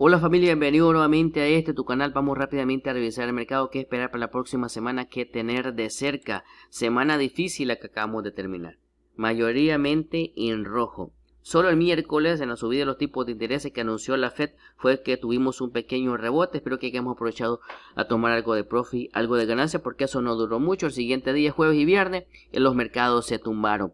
Hola familia, bienvenido nuevamente a este tu canal. Vamos rápidamente a revisar el mercado. ¿Qué esperar para la próxima semana? ¿Qué tener de cerca? Semana difícil la que acabamos de terminar. Mayoritariamente en rojo. Solo el miércoles en la subida de los tipos de intereses que anunció la Fed fue que tuvimos un pequeño rebote. Espero que hayamos aprovechado a tomar algo de profit, algo de ganancia porque eso no duró mucho. El siguiente día, jueves y viernes, eh, los mercados se tumbaron.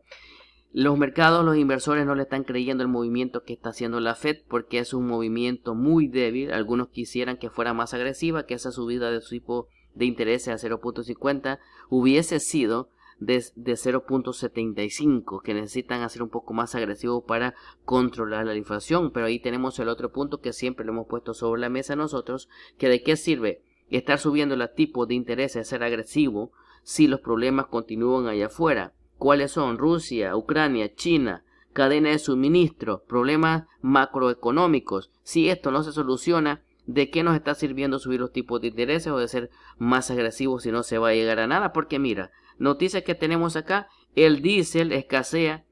Los mercados, los inversores no le están creyendo el movimiento que está haciendo la Fed porque es un movimiento muy débil. Algunos quisieran que fuera más agresiva, que esa subida de su tipo de interés a 0.50 hubiese sido de, 0.75, que necesitan hacer un poco más agresivo para controlar la inflación. Pero ahí tenemos el otro punto que siempre lo hemos puesto sobre la mesa nosotros, que de qué sirve estar subiendo el tipo de interés a ser agresivo si los problemas continúan allá afuera cuáles son Rusia, Ucrania, China, cadena de suministro, problemas macroeconómicos. Si esto no se soluciona, ¿de qué nos está sirviendo subir los tipos de intereses o de ser más agresivos si no se va a llegar a nada? Porque mira, noticias que tenemos acá, el diésel escasea,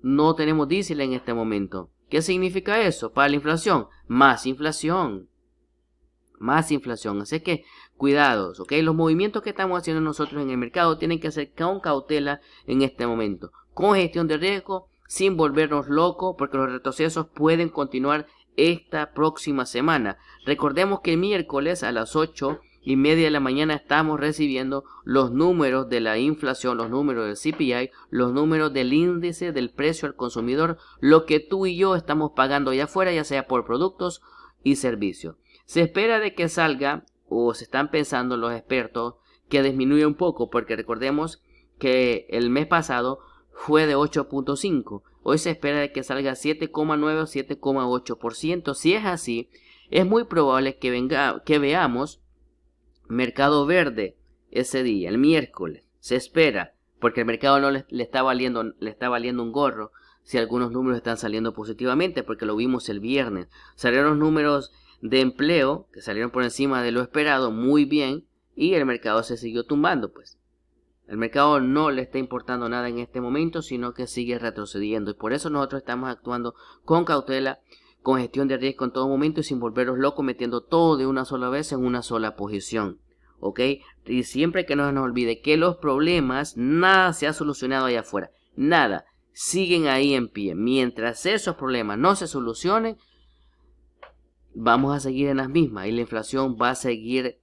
no tenemos diésel en este momento. ¿Qué significa eso? Para la inflación, más inflación. Más inflación. Así que cuidados, ¿ok? Los movimientos que estamos haciendo nosotros en el mercado tienen que ser con cautela en este momento, con gestión de riesgo, sin volvernos locos, porque los retrocesos pueden continuar esta próxima semana. Recordemos que el miércoles a las 8 y media de la mañana estamos recibiendo los números de la inflación, los números del CPI, los números del índice del precio al consumidor, lo que tú y yo estamos pagando allá afuera, ya sea por productos y servicios. Se espera de que salga o se están pensando los expertos que disminuye un poco, porque recordemos que el mes pasado fue de 8.5, hoy se espera que salga 7,9 o 7,8%. Si es así, es muy probable que, venga, que veamos mercado verde ese día, el miércoles. Se espera, porque el mercado no le, está valiendo, le está valiendo un gorro si algunos números están saliendo positivamente, porque lo vimos el viernes. Salieron los números de empleo que salieron por encima de lo esperado muy bien y el mercado se siguió tumbando pues. El mercado no le está importando nada en este momento, sino que sigue retrocediendo y por eso nosotros estamos actuando con cautela, con gestión de riesgo en todo momento y sin volveros locos metiendo todo de una sola vez en una sola posición. ¿Ok? Y siempre que no nos olvide que los problemas, nada se ha solucionado allá afuera. Nada. Siguen ahí en pie. Mientras esos problemas no se solucionen, vamos a seguir en las mismas y la inflación va a seguir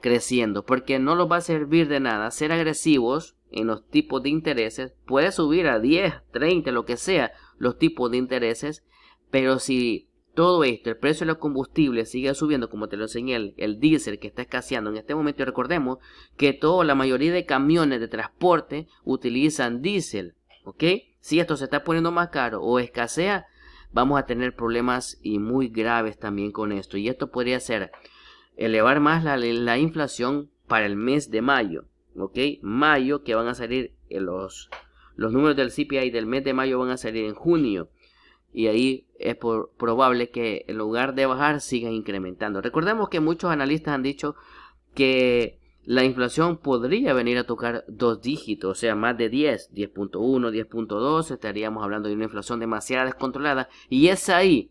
creciendo porque no nos va a servir de nada ser agresivos en los tipos de intereses. Puede subir a 10, 30, lo que sea los tipos de intereses, pero si todo esto, el precio de los combustibles sigue subiendo, como te lo enseñé, el, diésel que está escaseando en este momento. recordemos que toda la mayoría de camiones de transporte utilizan diésel, ¿ok? Si esto se está poniendo más caro o escasea, vamos a tener problemas y muy graves también con esto. Y esto podría ser elevar más la, inflación para el mes de mayo. ¿Ok? Mayo que van a salir eh, los, los números del CPI del mes de mayo van a salir en junio. Y ahí es probable que en lugar de bajar sigan incrementando. Recordemos que muchos analistas han dicho que la inflación podría venir a tocar dos dígitos, o sea, más de 10, 10.1, 10.2, estaríamos hablando de una inflación demasiado descontrolada y es ahí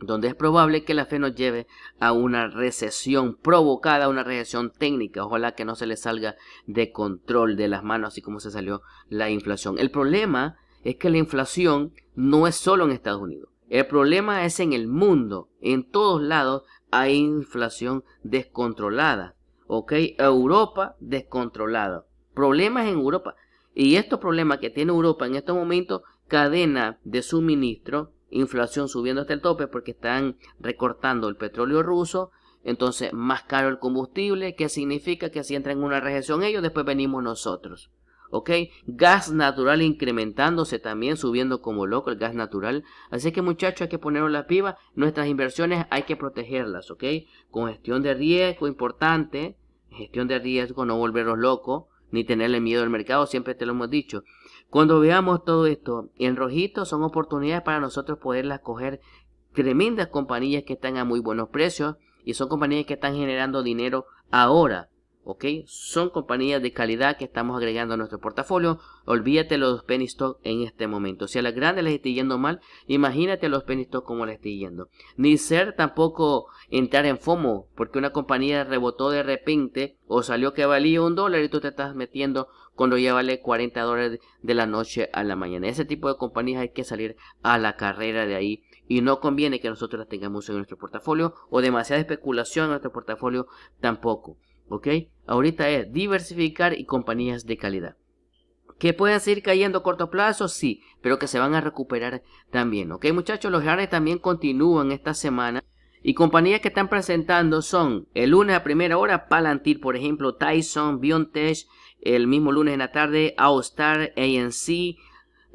donde es probable que la fe nos lleve a una recesión provocada, una recesión técnica. Ojalá que no se le salga de control de las manos, así como se salió la inflación. El problema es que la inflación no es solo en Estados Unidos. El problema es en el mundo. En todos lados hay inflación descontrolada. ¿ok? Europa descontrolada. Problemas en Europa. Y estos problemas que tiene Europa en estos momentos, cadena de suministro, inflación subiendo hasta el tope porque están recortando el petróleo ruso, entonces más caro el combustible, que significa que si entran en una recesión ellos, después venimos nosotros. ¿ok? Gas natural incrementándose también, subiendo como loco el gas natural. Así que muchachos, hay que ponerlo la piba. Nuestras inversiones hay que protegerlas, ¿ok? Con gestión de riesgo importante, gestión de riesgo, no volverlos locos, ni tenerle miedo al mercado, siempre te lo hemos dicho. Cuando veamos todo esto en rojito, son oportunidades para nosotros poderlas coger tremendas compañías que están a muy buenos precios y son compañías que están generando dinero ahora. Son compañías de calidad que estamos agregando a nuestro portafolio. Olvídate los penny stocks en este momento. Si a las grandes les estoy yendo mal, imagínate a los penny stocks como les estoy yendo. Ni ser tampoco entrar en FOMO, porque una compañía rebotó de repente o salió que valía un dólar y tú te estás metiendo cuando ya vale 40 dólares de la noche a la mañana. Ese tipo de compañías hay que salir a la carrera de ahí y no conviene que nosotros las tengamos en nuestro portafolio o demasiada especulación en nuestro portafolio tampoco. ¿ok? Ahorita es diversificar y compañías de calidad. Que pueden seguir cayendo a corto plazo, sí, pero que se van a recuperar también, ¿ok? Muchachos, los shares también continúan esta semana. Y compañías que están presentando son el lunes a primera hora, Palantir, por ejemplo, Tyson, Biontech, el mismo lunes en la tarde, Austar, ANC,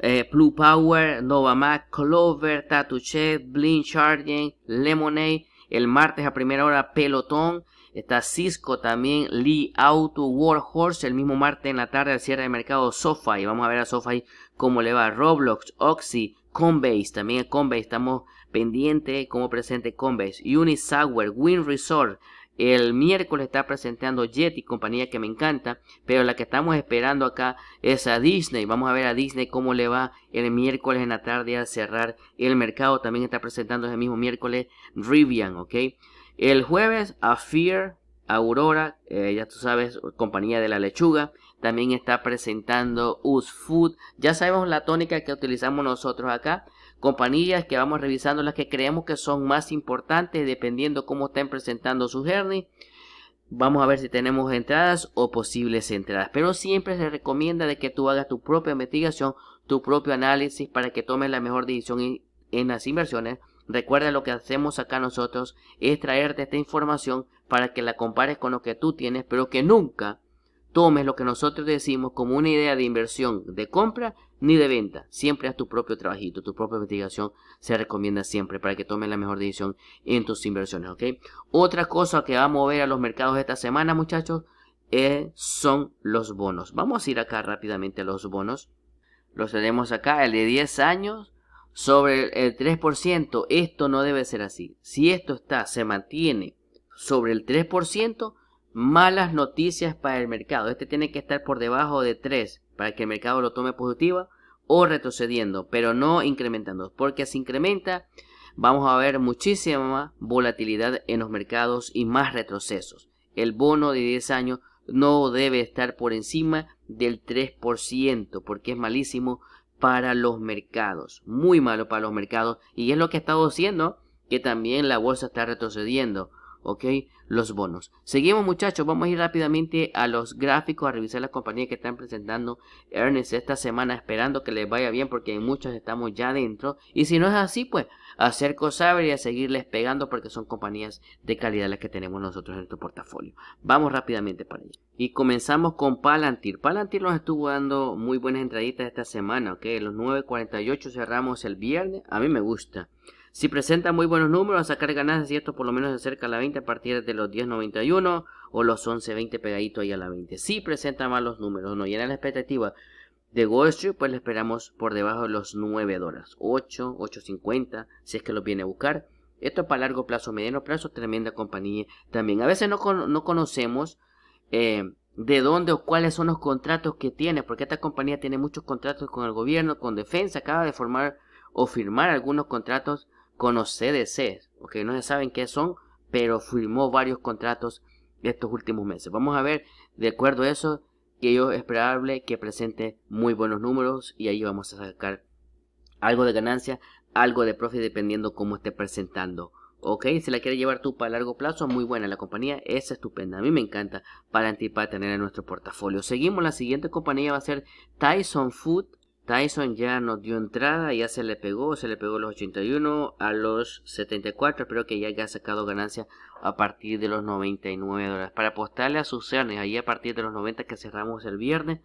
eh, Blue Power, Novamax, Clover, Tatuchet, Blink Charging, Lemonade, el martes a primera hora, Pelotón, Está Cisco también, Lee Auto, Warhorse, el mismo martes en la tarde al cierre de mercado SoFi. Vamos a ver a SoFi cómo le va. Roblox, Oxy, Conbase, también Conbase, estamos pendientes cómo presente Conbase. Unisauer Wind Resort. El miércoles está presentando Yeti, compañía que me encanta, pero la que estamos esperando acá es a Disney. Vamos a ver a Disney cómo le va el miércoles en la tarde al cerrar el mercado. También está presentando ese mismo miércoles Rivian, ¿ok? El jueves a Aurora, eh, ya tú sabes, compañía de la lechuga, también está presentando US Food. Ya sabemos la tónica que utilizamos nosotros acá. Compañías que vamos revisando las que creemos que son más importantes dependiendo cómo estén presentando su journey. Vamos a ver si tenemos entradas o posibles entradas. Pero siempre se recomienda de que tú hagas tu propia investigación, tu propio análisis para que tomes la mejor decisión en las inversiones Recuerda lo que hacemos acá nosotros es traerte esta información para que la compares con lo que tú tienes, pero que nunca tomes lo que nosotros decimos como una idea de inversión, de compra ni de venta. Siempre haz tu propio trabajito, tu propia investigación se recomienda siempre para que tomes la mejor decisión en tus inversiones, ¿ok? Otra cosa que va a mover a los mercados esta semana, muchachos, eh, son los bonos. Vamos a ir acá rápidamente a los bonos. Los tenemos acá, el de 10 años sobre el 3%, esto no debe ser así. Si esto está, se mantiene sobre el 3%, malas noticias para el mercado. Este tiene que estar por debajo de 3 para que el mercado lo tome positiva o retrocediendo, pero no incrementando, porque si incrementa vamos a ver muchísima volatilidad en los mercados y más retrocesos. El bono de 10 años no debe estar por encima del 3% porque es malísimo para los mercados, muy malo para los mercados y es lo que ha estado haciendo que también la bolsa está retrocediendo. ¿ok? Los bonos. Seguimos muchachos, vamos a ir rápidamente a los gráficos, a revisar las compañías que están presentando earnings esta semana, esperando que les vaya bien porque hay muchas estamos ya dentro. Y si no es así, pues hacer cosas y a seguirles pegando porque son compañías de calidad las que tenemos nosotros en nuestro portafolio. Vamos rápidamente para ello Y comenzamos con Palantir. Palantir nos estuvo dando muy buenas entraditas esta semana, ¿ok? Los 9.48 cerramos el viernes. A mí me gusta. Si presenta muy buenos números, a sacar ganas y esto por lo menos de cerca a la 20 a partir de los 10.91 o los 11.20 pegadito ahí a la 20. Si presenta malos números, no llena la expectativa de Wall pues le esperamos por debajo de los 9 dólares, 8, 8.50, si es que lo viene a buscar. Esto para largo plazo, mediano plazo, tremenda compañía también. A veces no, no conocemos eh, de dónde o cuáles son los contratos que tiene, porque esta compañía tiene muchos contratos con el gobierno, con defensa, acaba de formar o firmar algunos contratos conoce de ser, ok, no se saben qué son, pero firmó varios contratos estos últimos meses. Vamos a ver, de acuerdo a eso, que yo es esperable que presente muy buenos números y ahí vamos a sacar algo de ganancia, algo de profit dependiendo cómo esté presentando. Ok, si la quieres llevar tú para largo plazo, muy buena la compañía, es estupenda, a mí me encanta para, para tener en nuestro portafolio. Seguimos, la siguiente compañía va a ser Tyson Food Tyson ya nos dio entrada, ya se le pegó, se le pegó los 81 a los 74, espero que ya haya sacado ganancia a partir de los 99 dólares. Para apostarle a sus cernes, ahí a partir de los 90 que cerramos el viernes.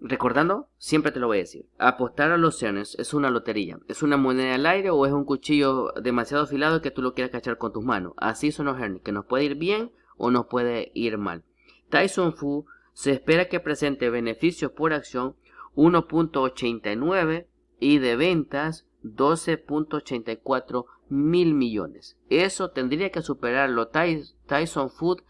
Recordando, siempre te lo voy a decir, apostar a los cernes es una lotería, es una moneda al aire o es un cuchillo demasiado afilado que tú lo quieras cachar con tus manos. Así son los cernes, que nos puede ir bien o nos puede ir mal. Tyson Fu se espera que presente beneficios por acción 1.89 y de ventas 12.84 mil millones. Eso tendría que superarlo Tyson Food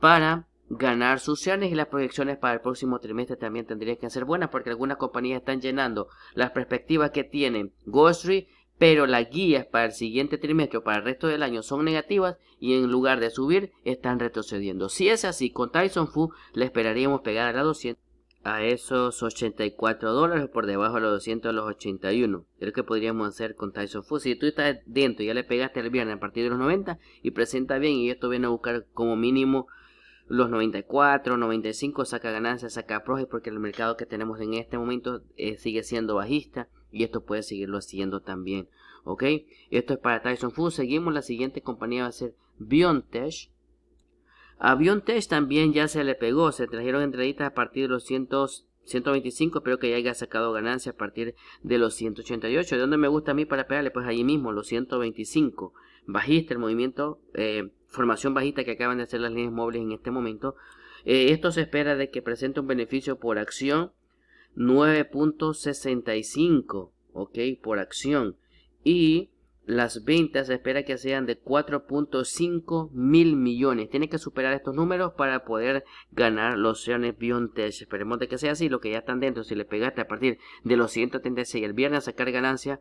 para ganar sus shares y las proyecciones para el próximo trimestre también tendrían que ser buenas porque algunas compañías están llenando las perspectivas que tienen Ghostry. pero las guías para el siguiente trimestre o para el resto del año son negativas y en lugar de subir están retrocediendo. Si es así, con Tyson Food le esperaríamos pegar a la 200 a esos 84 dólares por debajo de los 200 a los 81. Creo que podríamos hacer con Tyson Foods? Si tú estás dentro, ya le pegaste el viernes a partir de los 90 y presenta bien y esto viene a buscar como mínimo los 94, 95, saca ganancias, saca proye porque el mercado que tenemos en este momento eh, sigue siendo bajista y esto puede seguirlo haciendo también. Ok, esto es para Tyson Foods. Seguimos, la siguiente compañía va a ser Biontech. A test también ya se le pegó, se trajeron entraditas a partir de los 125, pero que ya haya sacado ganancia a partir de los 188. ¿De dónde me gusta a mí para pegarle? Pues allí mismo, los 125. Bajista, el movimiento, eh, formación bajista que acaban de hacer las líneas móviles en este momento. Eh, esto se espera de que presente un beneficio por acción 9.65, ok, por acción. Y las ventas se espera que sean de 4.5 mil millones. Tiene que superar estos números para poder ganar los Seones Biontech. Esperemos de que sea así. Lo que ya están dentro, si le pegaste a partir de los 136 el viernes a sacar ganancia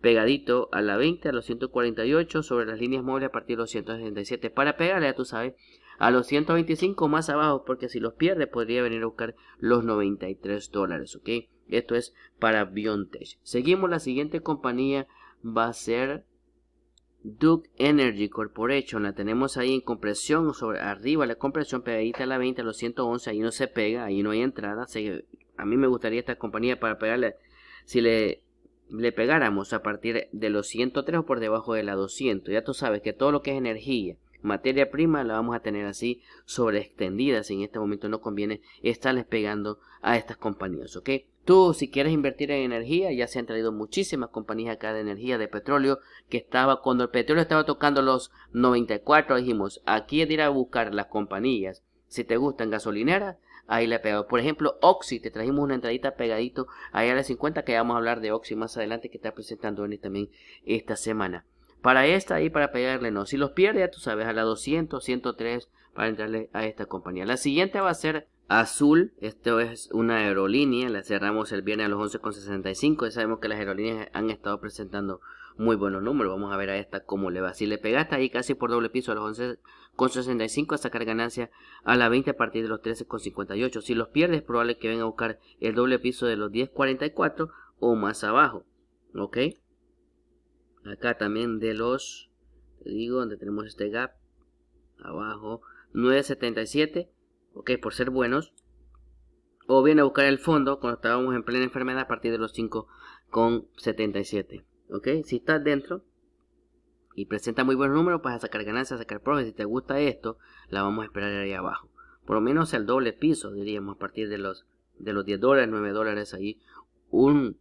pegadito a la 20, a los 148 sobre las líneas móviles a partir de los 167 para pegarle, tú sabes, a los 125 más abajo, porque si los pierde podría venir a buscar los 93 dólares, ¿ok? Esto es para Biontech. Seguimos, la siguiente compañía va a ser Duke Energy Corporation, la tenemos ahí en compresión, sobre arriba la compresión, pegadita a la 20, a los 111, ahí no se pega, ahí no hay entrada, a mí me gustaría esta compañía para pegarle, si le, le pegáramos a partir de los 103 o por debajo de la 200, ya tú sabes que todo lo que es energía, materia prima, la vamos a tener así extendida. si en este momento no conviene estarles pegando a estas compañías, ¿ok? Tú, si quieres invertir en energía, ya se han traído muchísimas compañías acá de energía, de petróleo, que estaba, cuando el petróleo estaba tocando los 94, dijimos, aquí es de ir a buscar las compañías. Si te gustan gasolineras, ahí la pegado. Por ejemplo, Oxy, te trajimos una entradita pegadito ahí a las 50, que vamos a hablar de Oxy más adelante, que está presentando Ernie también esta semana. Para esta y para pegarle no. Si los pierdes, ya tú sabes, a la 200, 103 para entrarle a esta compañía. La siguiente va a ser Azul, esto es una aerolínea, la cerramos el viernes a los 11.65, ya sabemos que las aerolíneas han estado presentando muy buenos números, vamos a ver a esta cómo le va, si le pegaste ahí casi por doble piso a los 11.65 a sacar ganancia a la 20 a partir de los 13.58, si los pierdes probable que vengan a buscar el doble piso de los 10.44 o más abajo, ok, acá también de los, te digo, donde tenemos este gap, abajo, 9.77 ok, por ser buenos, o bien a buscar el fondo cuando estábamos en plena enfermedad a partir de los 5,77. ¿Ok? Si estás dentro y presenta muy buen número para sacar ganancias, sacar profit. Si te gusta esto, la vamos a esperar ahí abajo. Por lo menos el doble piso, diríamos, a partir de los, de los 10 dólares, 9 dólares ahí. Un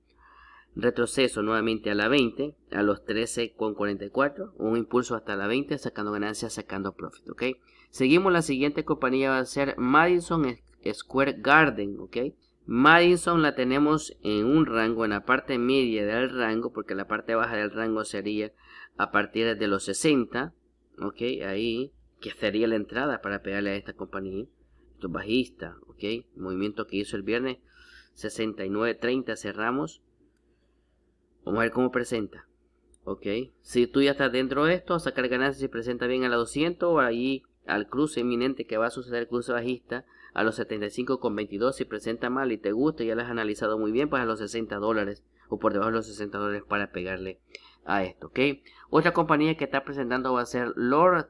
retroceso nuevamente a la 20, a los 13,44. Un impulso hasta la 20, sacando ganancias, sacando profit. ¿Ok? Seguimos, la siguiente compañía va a ser Madison Square Garden, ¿ok? Madison la tenemos en un rango, en la parte media del rango, porque la parte baja del rango sería a partir de los 60, ¿ok? Ahí, que sería la entrada para pegarle a esta compañía. Esto es bajista, ¿ok? movimiento que hizo el viernes, 30, cerramos. Vamos a ver cómo presenta. Ok. Si tú ya estás dentro de esto, a sacar ganancias y presenta bien a la 200, o ahí al cruce inminente que va a suceder el cruce bajista a los 75,22 si presenta mal y te gusta ya lo has analizado muy bien pues a los 60 dólares o por debajo de los 60 dólares para pegarle a esto ok otra compañía que está presentando va a ser Lord,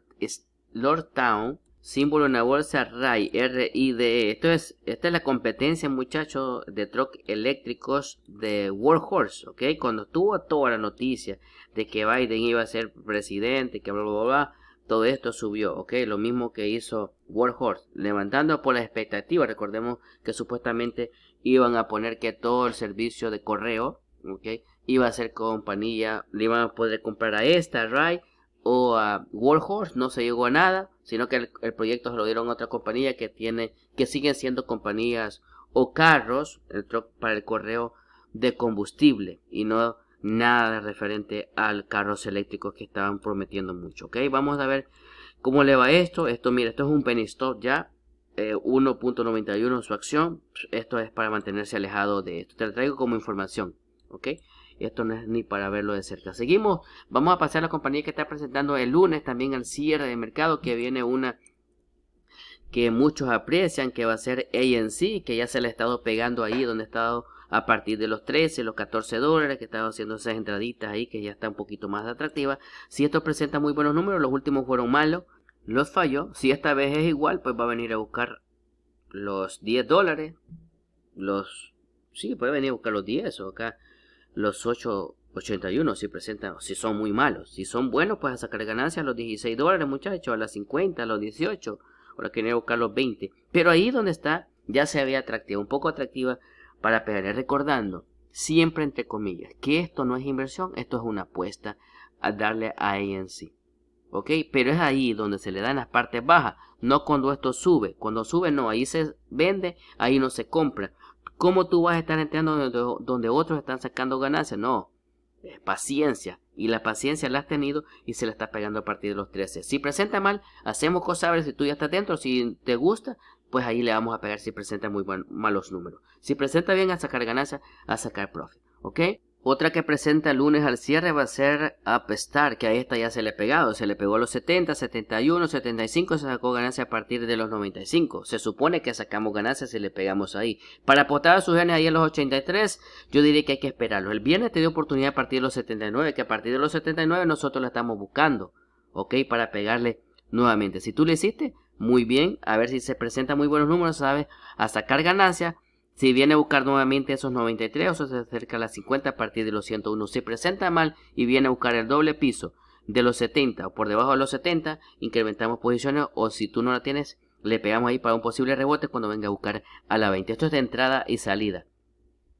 Town símbolo en la bolsa RAI RIDE esto es esta es la competencia muchachos de truck eléctricos de Workhorse ok cuando tuvo toda la noticia de que Biden iba a ser presidente que bla bla bla todo esto subió, ¿ok? Lo mismo que hizo Warhorse, levantando por la expectativa. Recordemos que supuestamente iban a poner que todo el servicio de correo, ¿ok? Iba a ser compañía, le iban a poder comprar a esta, a o a Warhorse, no se llegó a nada, sino que el, proyecto se lo dieron a otra compañía que tiene, que siguen siendo compañías o carros el para el correo de combustible y no nada de referente al carros eléctricos que estaban prometiendo mucho. Ok, vamos a ver cómo le va esto. Esto, mira, esto es un penny stop ya. Eh, 1.91 su acción. Esto es para mantenerse alejado de esto. Te lo traigo como información. Ok, esto no es ni para verlo de cerca. Seguimos. Vamos a pasar a la compañía que está presentando el lunes también al cierre de mercado. Que viene una que muchos aprecian que va a ser ANC. Que ya se le ha estado pegando ahí donde ha estado a partir de los 13, los 14 dólares, que estaba haciendo esas entraditas ahí, que ya está un poquito más atractiva. Si esto presenta muy buenos números, los últimos fueron malos, los falló. Si esta vez es igual, pues va a venir a buscar los 10 dólares, los... Sí, puede venir a buscar los 10 o acá los 8.81 si presentan, si son muy malos. Si son buenos, pues a sacar ganancias los 16 dólares, muchachos, a las 50, a los 18, ahora quieren buscar los 20. Pero ahí donde está, ya se ve atractiva, un poco atractiva para pegar recordando siempre entre comillas que esto no es inversión, esto es una apuesta a darle a ANC. ¿Ok? Pero es ahí donde se le dan las partes bajas, no cuando esto sube. Cuando sube no, ahí se vende, ahí no se compra. ¿Cómo tú vas a estar entrando donde, donde otros están sacando ganancias? No, es paciencia. Y la paciencia la has tenido y se la está pegando a partir de los 13. Si presenta mal, hacemos cosas a ver si tú ya estás dentro. Si te gusta, pues ahí le vamos a pegar si presenta muy malos números. Si presenta bien a sacar ganancia, a sacar profit, ¿ok? Otra que presenta el lunes al cierre va a ser Apestar, que a esta ya se le ha pegado. Se le pegó a los 70, 71, 75, se sacó ganancia a partir de los 95. Se supone que sacamos ganancias si le pegamos ahí. Para apostar a sus genes ahí a los 83, yo diría que hay que esperarlo. El viernes te dio oportunidad a partir de los 79, que a partir de los 79 nosotros la estamos buscando, ¿ok? Para pegarle nuevamente. Si tú le hiciste, muy bien, a ver si se presenta muy buenos números, ¿sabe? A sacar ganancia. Si viene a buscar nuevamente esos 93, o se acerca a las 50 a partir de los 101. Si presenta mal y viene a buscar el doble piso de los 70 o por debajo de los 70, incrementamos posiciones o si tú no la tienes, le pegamos ahí para un posible rebote cuando venga a buscar a la 20. Esto es de entrada y salida.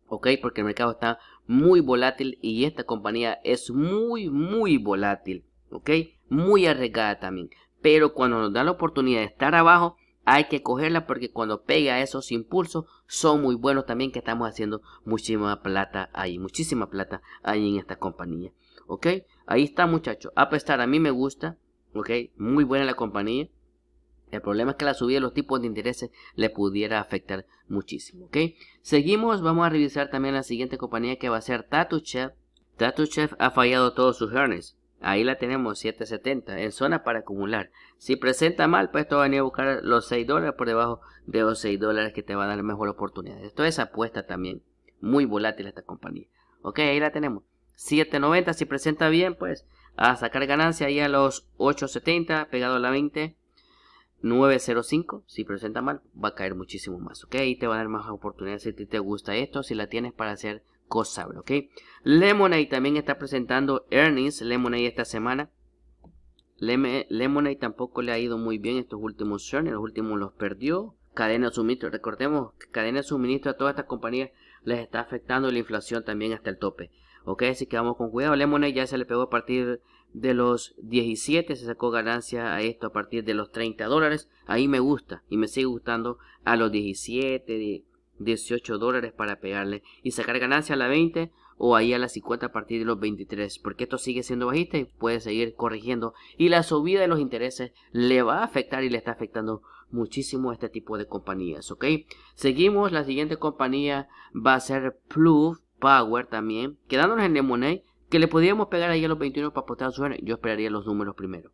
¿Ok? Porque el mercado está muy volátil y esta compañía es muy, muy volátil. ¿Ok? Muy arriesgada también pero cuando nos da la oportunidad de estar abajo, hay que cogerla porque cuando pega esos impulsos son muy buenos también que estamos haciendo muchísima plata ahí, muchísima plata ahí en esta compañía. ¿Ok? Ahí está muchachos. prestar a mí me gusta. ¿Ok? Muy buena la compañía. El problema es que la subida de los tipos de intereses le pudiera afectar muchísimo. ¿Ok? Seguimos. Vamos a revisar también la siguiente compañía que va a ser Chef Tatu Chef ha fallado todos sus earnings. Ahí la tenemos, 770 en zona para acumular. Si presenta mal, pues esto va a venir a buscar los 6 dólares por debajo de los 6 dólares que te va a dar mejor oportunidad. Esto es apuesta también. Muy volátil esta compañía. Ok, ahí la tenemos. 790, si presenta bien, pues a sacar ganancia ahí a los 870, pegado a la 20. 905, si presenta mal, va a caer muchísimo más. Ok, ahí te va a dar más oportunidades si te gusta esto, si la tienes para hacer cosa, ¿ok? Lemonade también está presentando earnings, Lemonade esta semana. Lemonade tampoco le ha ido muy bien estos últimos earnings, los últimos los perdió. Cadena de suministro, recordemos que cadena de suministro a todas estas compañías les está afectando la inflación también hasta el tope. Ok, así que vamos con cuidado. Lemonade ya se le pegó a partir de los 17, se sacó ganancia a esto a partir de los 30 dólares. Ahí me gusta y me sigue gustando a los 17, 18 dólares para pegarle y sacar ganancia a la 20 o ahí a la 50 a partir de los 23, porque esto sigue siendo bajista y puede seguir corrigiendo. Y la subida de los intereses le va a afectar y le está afectando muchísimo a este tipo de compañías, ¿ok? Seguimos, la siguiente compañía va a ser Plus Power también, quedándonos en Lemonade, que le podríamos pegar ahí a los 21 para apostar su yo esperaría los números primero,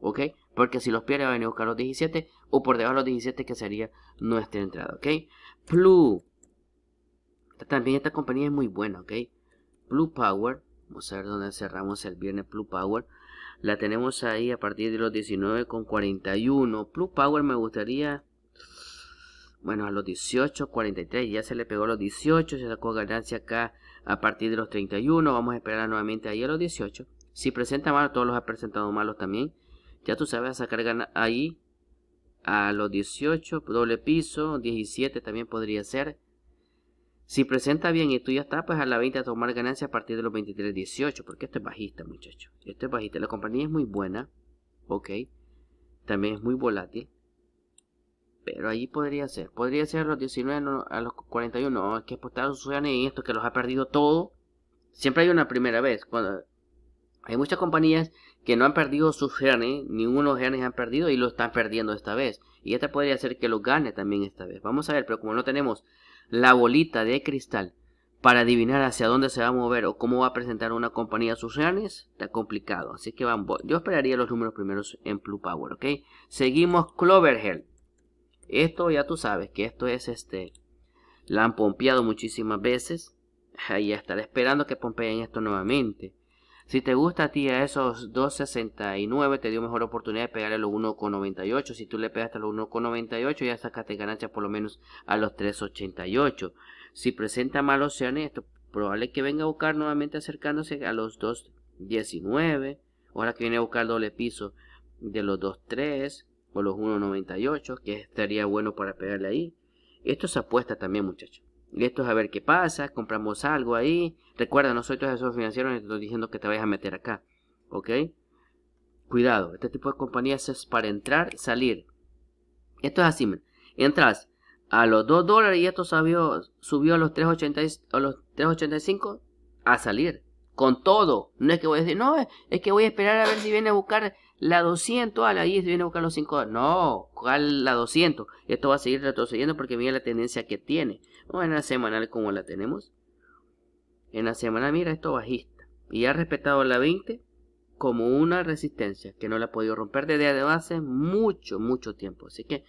¿ok? Porque si los pierde va a venir a buscar los 17 o por debajo de los 17 que sería nuestra entrada, ¿ok? Blue. También esta compañía es muy buena, ¿ok? Blue Power. Vamos a ver dónde cerramos el viernes Blue Power. La tenemos ahí a partir de los 19,41. Blue Power me gustaría... Bueno, a los 18,43. Ya se le pegó a los 18. Se sacó ganancia acá a partir de los 31. Vamos a esperar nuevamente ahí a los 18. Si presenta mal, todos los ha presentado malos también. Ya tú sabes, a sacar ahí a los 18, doble piso, 17 también podría ser. Si presenta bien y tú ya estás, pues a la 20 a tomar ganancia a partir de los 23, 18, porque esto es bajista, muchachos. Esto es bajista. La compañía es muy buena, ok. También es muy volátil. Pero ahí podría ser. Podría ser a los 19, a los 41. No, es que apostar pues, a en esto, que los ha perdido todo. Siempre hay una primera vez. Cuando hay muchas compañías que no han perdido sus genes, ninguno de genes han perdido y lo están perdiendo esta vez. Y este podría ser que lo gane también esta vez. Vamos a ver, pero como no tenemos la bolita de cristal para adivinar hacia dónde se va a mover o cómo va a presentar una compañía sus genes, está complicado. Así que van, yo esperaría los números primeros en Blue Power, ¿ok? Seguimos Clover Esto ya tú sabes que esto es este... La han pompeado muchísimas veces. Ya estaré esperando que pompeen esto nuevamente. Si te gusta a ti a esos 2.69, te dio mejor oportunidad de pegarle a los 1.98. Si tú le pegaste a los 1.98, ya sacaste ganancias por lo menos a los 3.88. Si presenta mal opciones, esto probable que venga a buscar nuevamente acercándose a los 2.19. Ahora que viene a buscar doble piso de los 2.3 o los 1.98, que estaría bueno para pegarle ahí. Esto se apuesta también, muchachos. Y esto es a ver qué pasa, compramos algo ahí. Recuerda, no soy tu asesor financiero te estoy diciendo que te vayas a meter acá. ¿Ok? Cuidado, este tipo de compañías es para entrar, salir. Esto es así, Entras a los 2 dólares y esto subió, subió a los 3.85 a a salir. Con todo. No es que voy a decir, no, es que voy a esperar a ver si viene a buscar la 200 a la 10 viene a buscar los 5 No, ¿cuál la 200? Esto va a seguir retrocediendo porque mira la tendencia que tiene en la semanal como la tenemos. En la semana mira esto bajista y ha respetado la 20 como una resistencia que no la ha podido romper desde hace mucho, mucho tiempo. Así que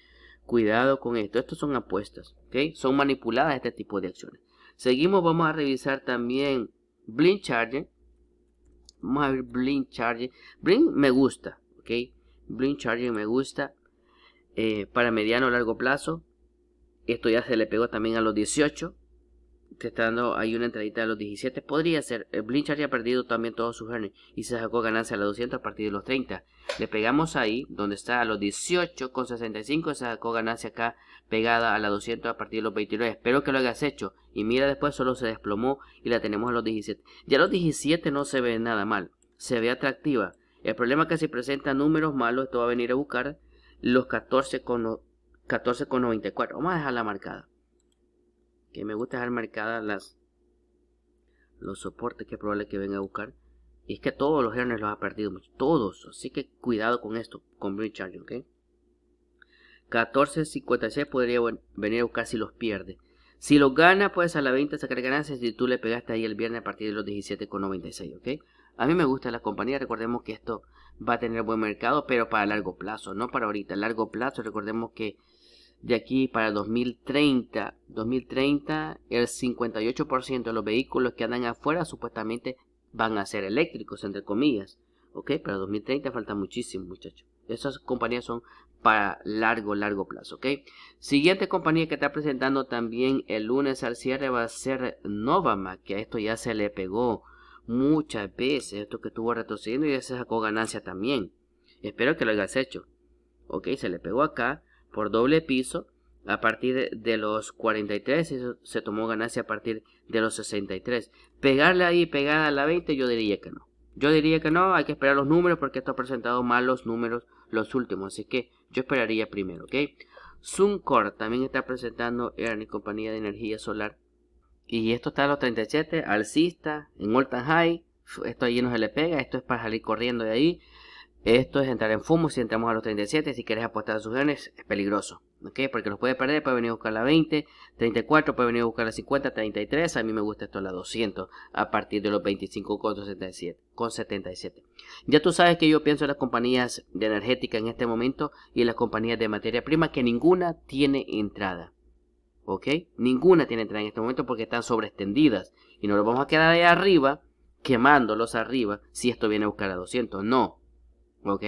cuidado con esto. Estos son apuestas, que Son manipuladas este tipo de acciones. Seguimos, vamos a revisar también Blink charge Vamos a ver Blink charge Blink me gusta, ¿ok? Blink charge me gusta eh, para mediano o largo plazo. Esto ya se le pegó también a los 18. Te está dando ahí una entradita a los 17. Podría ser. Eh, Blinchard ya ha perdido también todos sus earnings. Y se sacó ganancia a los 200 a partir de los 30. Le pegamos ahí, donde está a los 18 con 65. Se sacó ganancia acá pegada a la 200 a partir de los 29. Espero que lo hayas hecho. Y mira después solo se desplomó y la tenemos a los 17. Ya a los 17 no se ve nada mal. Se ve atractiva. El problema es que si presenta números malos, esto va a venir a buscar los 14 con los 14,94. Vamos a dejarla marcada. Que me gusta dejar marcada las los soportes que es probable que venga a buscar. Y es que todos los earners los ha perdido Todos. Así que cuidado con esto. Con Blue Charlie ¿ok? 14.56 podría venir a buscar si los pierde. Si los gana, puedes a la venta sacar ganancias si tú le pegaste ahí el viernes a partir de los 17,96, ¿ok? A mí me gusta la compañía, recordemos que esto va a tener buen mercado, pero para largo plazo, no para ahorita. largo plazo, recordemos que de aquí para 2030, 2030 el 58% de los vehículos que andan afuera supuestamente van a ser eléctricos, entre comillas. Ok, para 2030 falta muchísimo, muchachos. Esas compañías son para largo, largo plazo. Ok, siguiente compañía que está presentando también el lunes al cierre va a ser Novama, que a esto ya se le pegó muchas veces. Esto que estuvo retrocediendo y ya se sacó ganancia también. Espero que lo hayas hecho. Ok, se le pegó acá por doble piso a partir de los 43 y se tomó ganancia a partir de los 63. Pegarle ahí pegada a la 20 yo diría que no. Yo diría que no, hay que esperar los números porque esto ha presentado los números los últimos, así que yo esperaría primero, ¿ok? Suncor también está presentando mi compañía de energía solar. Y esto está a los 37, alcista, en volta high. Esto ahí no se le pega, esto es para salir corriendo de ahí. Esto es entrar en fumo. Si entramos a los 37, si quieres apostar a sus ganes es peligroso. ¿Ok? Porque los puede perder, puede venir a buscar la 20, 34, puede venir a buscar la 50, 33. A mí me gusta esto la 200 a partir de los 25 con 77. Con 77. Ya tú sabes que yo pienso en las compañías de energética en este momento y en las compañías de materia prima que ninguna tiene entrada. ¿Ok? Ninguna tiene entrada en este momento porque están extendidas Y nos vamos a quedar ahí arriba, quemándolos arriba, si esto viene a buscar a 200. No. ¿Ok?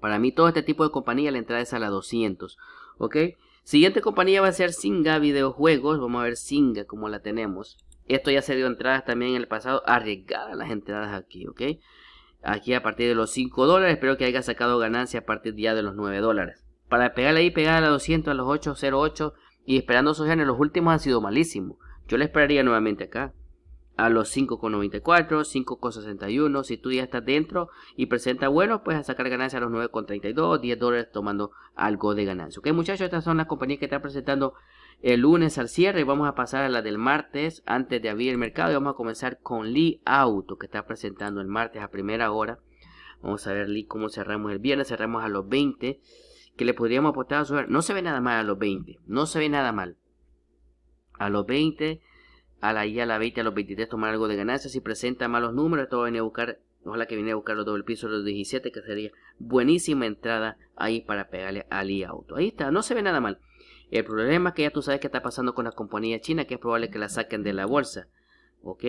Para mí todo este tipo de compañía la entrada es a la 200. ¿Ok? Siguiente compañía va a ser Singa Videojuegos. Vamos a ver Singa como la tenemos. Esto ya se dio entradas también en el pasado. Arriesgadas las entradas aquí, ¿ok? Aquí a partir de los 5 dólares. Espero que haya sacado ganancia a partir ya de los 9 dólares. Para pegarle ahí, pegar a la 200, a los 808 y esperando esos en los últimos han sido malísimos. Yo le esperaría nuevamente acá a los 5,94, 5,61. Si tú ya estás dentro y presenta buenos pues a sacar ganancia a los 9,32, 10 dólares tomando algo de ganancia. Ok, muchachos, estas son las compañías que están presentando el lunes al cierre. Vamos a pasar a la del martes antes de abrir el mercado. Y vamos a comenzar con Lee Auto, que está presentando el martes a primera hora. Vamos a ver Lee cómo cerramos el viernes. Cerramos a los 20, que le podríamos apostar a su... No se ve nada mal a los 20, no se ve nada mal. A los 20 a la IA, a la 20 a los 23 tomar algo de ganancia, Si presenta malos números, todo viene a buscar, ojalá que viene a buscar los doble pisos los 17, que sería buenísima entrada ahí para pegarle al IA auto. Ahí está, no se ve nada mal. El problema es que ya tú sabes que está pasando con la compañía china, que es probable que la saquen de la bolsa. ¿Ok?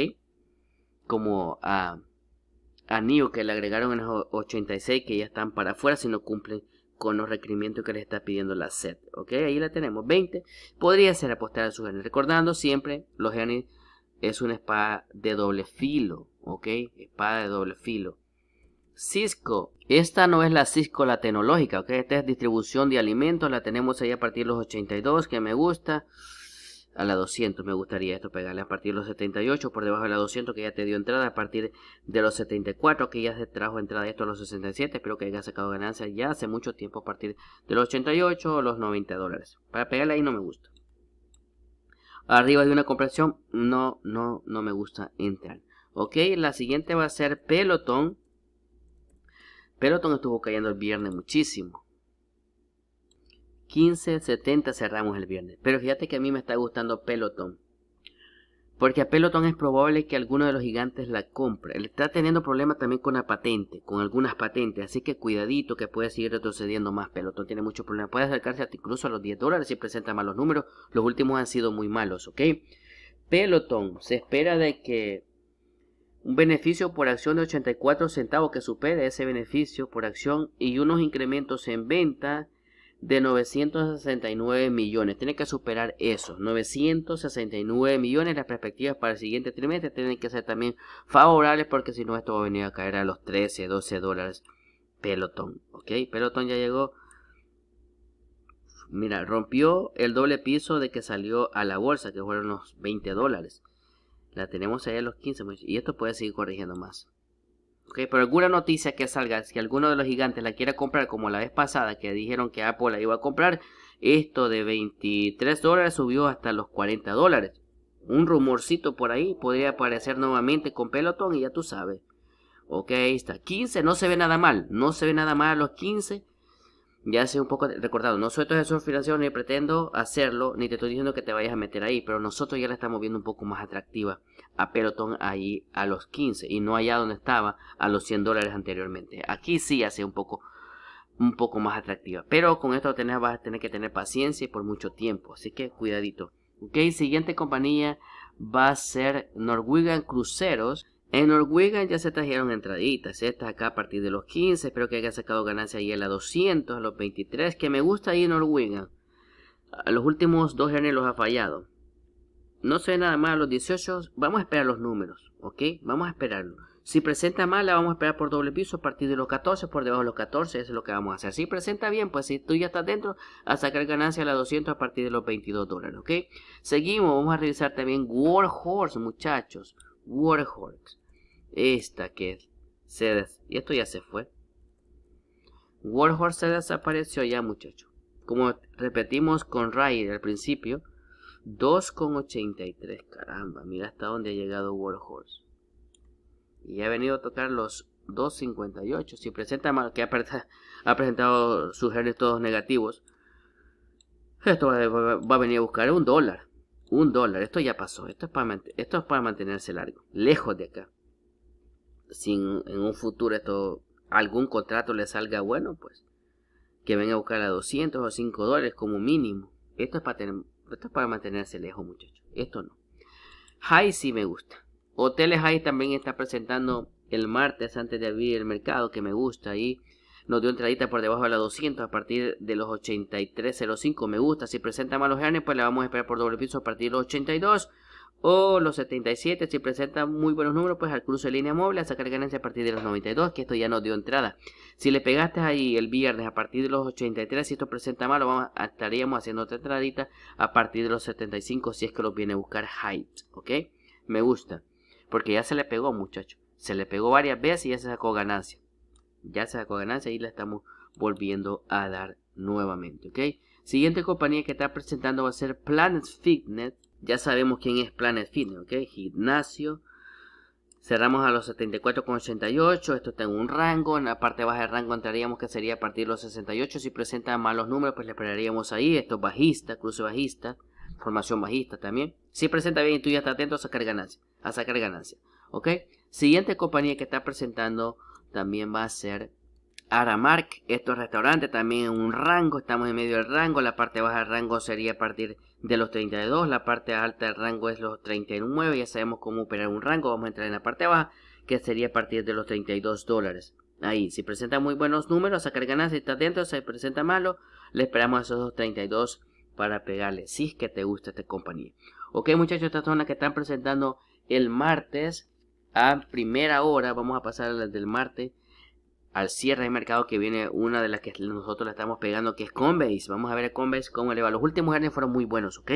Como a, a NIO que le agregaron en los 86, que ya están para afuera si no cumplen con los requerimientos que les está pidiendo la set. Ok, ahí la tenemos. 20. Podría ser apostar a su genes. Recordando siempre, los genes es una espada de doble filo. Ok, espada de doble filo. Cisco. Esta no es la Cisco la tecnológica, ok. Esta es distribución de alimentos. La tenemos ahí a partir de los 82, que me gusta a la 200 me gustaría esto pegarle a partir de los 78 por debajo de la 200 que ya te dio entrada a partir de los 74 que ya se trajo entrada esto a los 67 espero que haya sacado ganancias ya hace mucho tiempo a partir de los 88 o los 90 dólares para pegarle ahí no me gusta arriba de una compresión no no no me gusta entrar ok la siguiente va a ser pelotón pelotón estuvo cayendo el viernes muchísimo 70 cerramos el viernes. Pero fíjate que a mí me está gustando Peloton. Porque a Peloton es probable que alguno de los gigantes la compre. Él está teniendo problemas también con la patente, con algunas patentes. Así que cuidadito que puede seguir retrocediendo más. Peloton tiene muchos problemas. Puede acercarse incluso a los 10 dólares si presenta malos números. Los últimos han sido muy malos, ¿ok? Peloton se espera de que un beneficio por acción de 84 centavos que supere ese beneficio por acción y unos incrementos en venta de 969 millones. Tiene que superar eso. 969 millones. Las perspectivas para el siguiente trimestre tienen que ser también favorables porque si no esto va a venir a caer a los 13, 12 dólares. Pelotón. ¿Ok? Pelotón ya llegó. Mira, rompió el doble piso de que salió a la bolsa, que fueron los 20 dólares. La tenemos ahí a los 15. Pues, y esto puede seguir corrigiendo más. Okay, pero alguna noticia que salga, si alguno de los gigantes la quiera comprar, como la vez pasada que dijeron que Apple la iba a comprar, esto de 23 dólares subió hasta los 40 dólares. Un rumorcito por ahí podría aparecer nuevamente con pelotón y ya tú sabes. Ok, está. 15 no se ve nada mal, no se ve nada mal a los 15 ya hace un poco recordado, no nosotros esos financiero ni pretendo hacerlo, ni te estoy diciendo que te vayas a meter ahí, pero nosotros ya la estamos viendo un poco más atractiva a pelotón ahí a los 15 y no allá donde estaba a los 100 dólares anteriormente. Aquí sí hace un poco un poco más atractiva, pero con esto vas a tener que tener paciencia y por mucho tiempo, así que cuidadito. Ok, siguiente compañía va a ser Norwegian Cruceros en Noruega ya se trajeron entraditas, estas acá a partir de los 15, espero que haya sacado ganancia ahí a la 200, a los 23, que me gusta ahí en Noruega los últimos dos años los ha fallado. No sé nada más a los 18, vamos a esperar los números, ¿ok? Vamos a esperarlo. Si presenta mal, la vamos a esperar por doble piso a partir de los 14, por debajo de los 14, eso es lo que vamos a hacer. Si presenta bien, pues si tú ya estás dentro, a sacar ganancia a la 200 a partir de los 22 dólares, ¿ok? Seguimos, vamos a revisar también War Horse muchachos. Warhorse. Esta que es des Y esto ya se fue. Warhorse se desapareció ya, muchacho. Como repetimos con Ray al principio, 2,83. Caramba, mira hasta dónde ha llegado Warhorse. Y ha venido a tocar los 2.58. Si presenta mal que ha, presentado sus genes todos negativos, esto va, a venir a buscar un dólar. Un dólar, esto ya pasó, esto es para, esto para mantenerse largo, lejos de acá. Si en un futuro esto, algún contrato le salga bueno, pues que venga a buscar a 200 o 5 dólares como mínimo. Esto es para, esto para mantenerse lejos, muchachos. Esto no. hay. sí me gusta. Hoteles hay. también está presentando el martes antes de abrir el mercado, que me gusta. Y nos dio entradita por debajo de la 200 a partir de los 83.05 me gusta, si presenta malos ganes, pues le vamos a esperar por doble piso a partir de los 82 o los 77 si presenta muy buenos números pues al cruce de línea móvil a sacar ganancia a partir de los 92 que esto ya nos dio entrada si le pegaste ahí el viernes a partir de los 83 si esto presenta malo estaríamos haciendo otra entradita a partir de los 75 si es que lo viene a buscar height ok me gusta porque ya se le pegó muchacho se le pegó varias veces y ya se sacó ganancia ya sacó ganancia y la estamos volviendo a dar nuevamente, ¿ok? Siguiente compañía que está presentando va a ser Planet Fitness. Ya sabemos quién es Planet Fitness, ¿ok? Gimnasio. Cerramos a los 74,88. Esto está en un rango. En la parte baja del rango entraríamos que sería a partir de los 68. Si presenta malos números, pues le esperaríamos ahí. Esto es bajista, cruce bajista, formación bajista también. Si presenta bien y tú ya estás atento a sacar ganancia. A sacar ganancia. ¿Ok? Siguiente compañía que está presentando también va a ser Aramark. Estos restaurantes también un rango, estamos en medio del rango. La parte baja del rango sería a partir de los 32, la parte alta del rango es los 39. Ya sabemos cómo operar un rango, vamos a entrar en la parte baja, que sería a partir de los 32 dólares. Ahí, si presenta muy buenos números, sacar ganas si está dentro, si presenta malo, le esperamos a esos 32 para pegarle, si es que te gusta esta compañía. Ok, muchachos, estas son las que están presentando el martes a primera hora, vamos a pasar a del martes, al cierre de mercado que viene una de las que nosotros le estamos pegando, que es Conveys, Vamos a ver a como cómo le va. Los últimos años fueron muy buenos, ¿ok?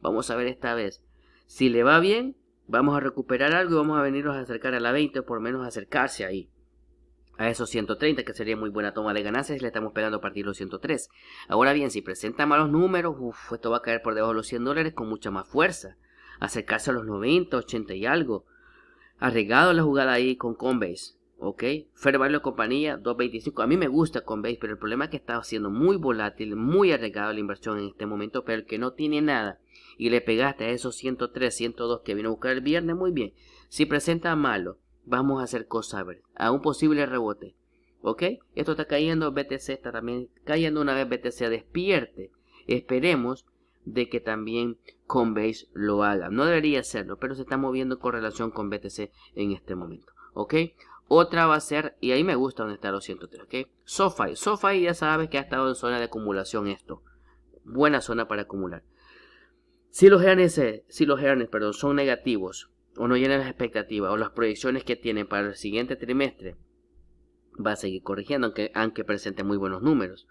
Vamos a ver esta vez. Si le va bien, vamos a recuperar algo y vamos a venirnos a acercar a la 20 por menos acercarse ahí. A esos 130, que sería muy buena toma de ganancias, le estamos pegando a partir de los 103. Ahora bien, si presenta malos números, uf, esto va a caer por debajo de los 100 dólares con mucha más fuerza. Acercarse a los 90, 80 y algo arregado la jugada ahí con Conveys, ¿ok? Fair value compañía 2.25. A mí me gusta Coinbase, pero el problema es que está siendo muy volátil, muy arriesgado la inversión en este momento, pero el que no tiene nada y le pegaste a esos 103, 102 que vino a buscar el viernes, muy bien. Si presenta malo, vamos a hacer cosas a un posible rebote, ¿ok? Esto está cayendo, BTC está también cayendo una vez BTC despierte. Esperemos de que también BASE lo haga. No debería hacerlo, pero se está moviendo en correlación con BTC en este momento. ¿Ok? Otra va a ser, y ahí me gusta donde está los 103, ¿ok? SoFi. SoFi ya sabes que ha estado en zona de acumulación esto. Buena zona para acumular. Si los earnings, si los earnings, perdón, son negativos, o no llenan las expectativas, o las proyecciones que tienen para el siguiente trimestre, va a seguir corrigiendo, aunque, aunque presente muy buenos números.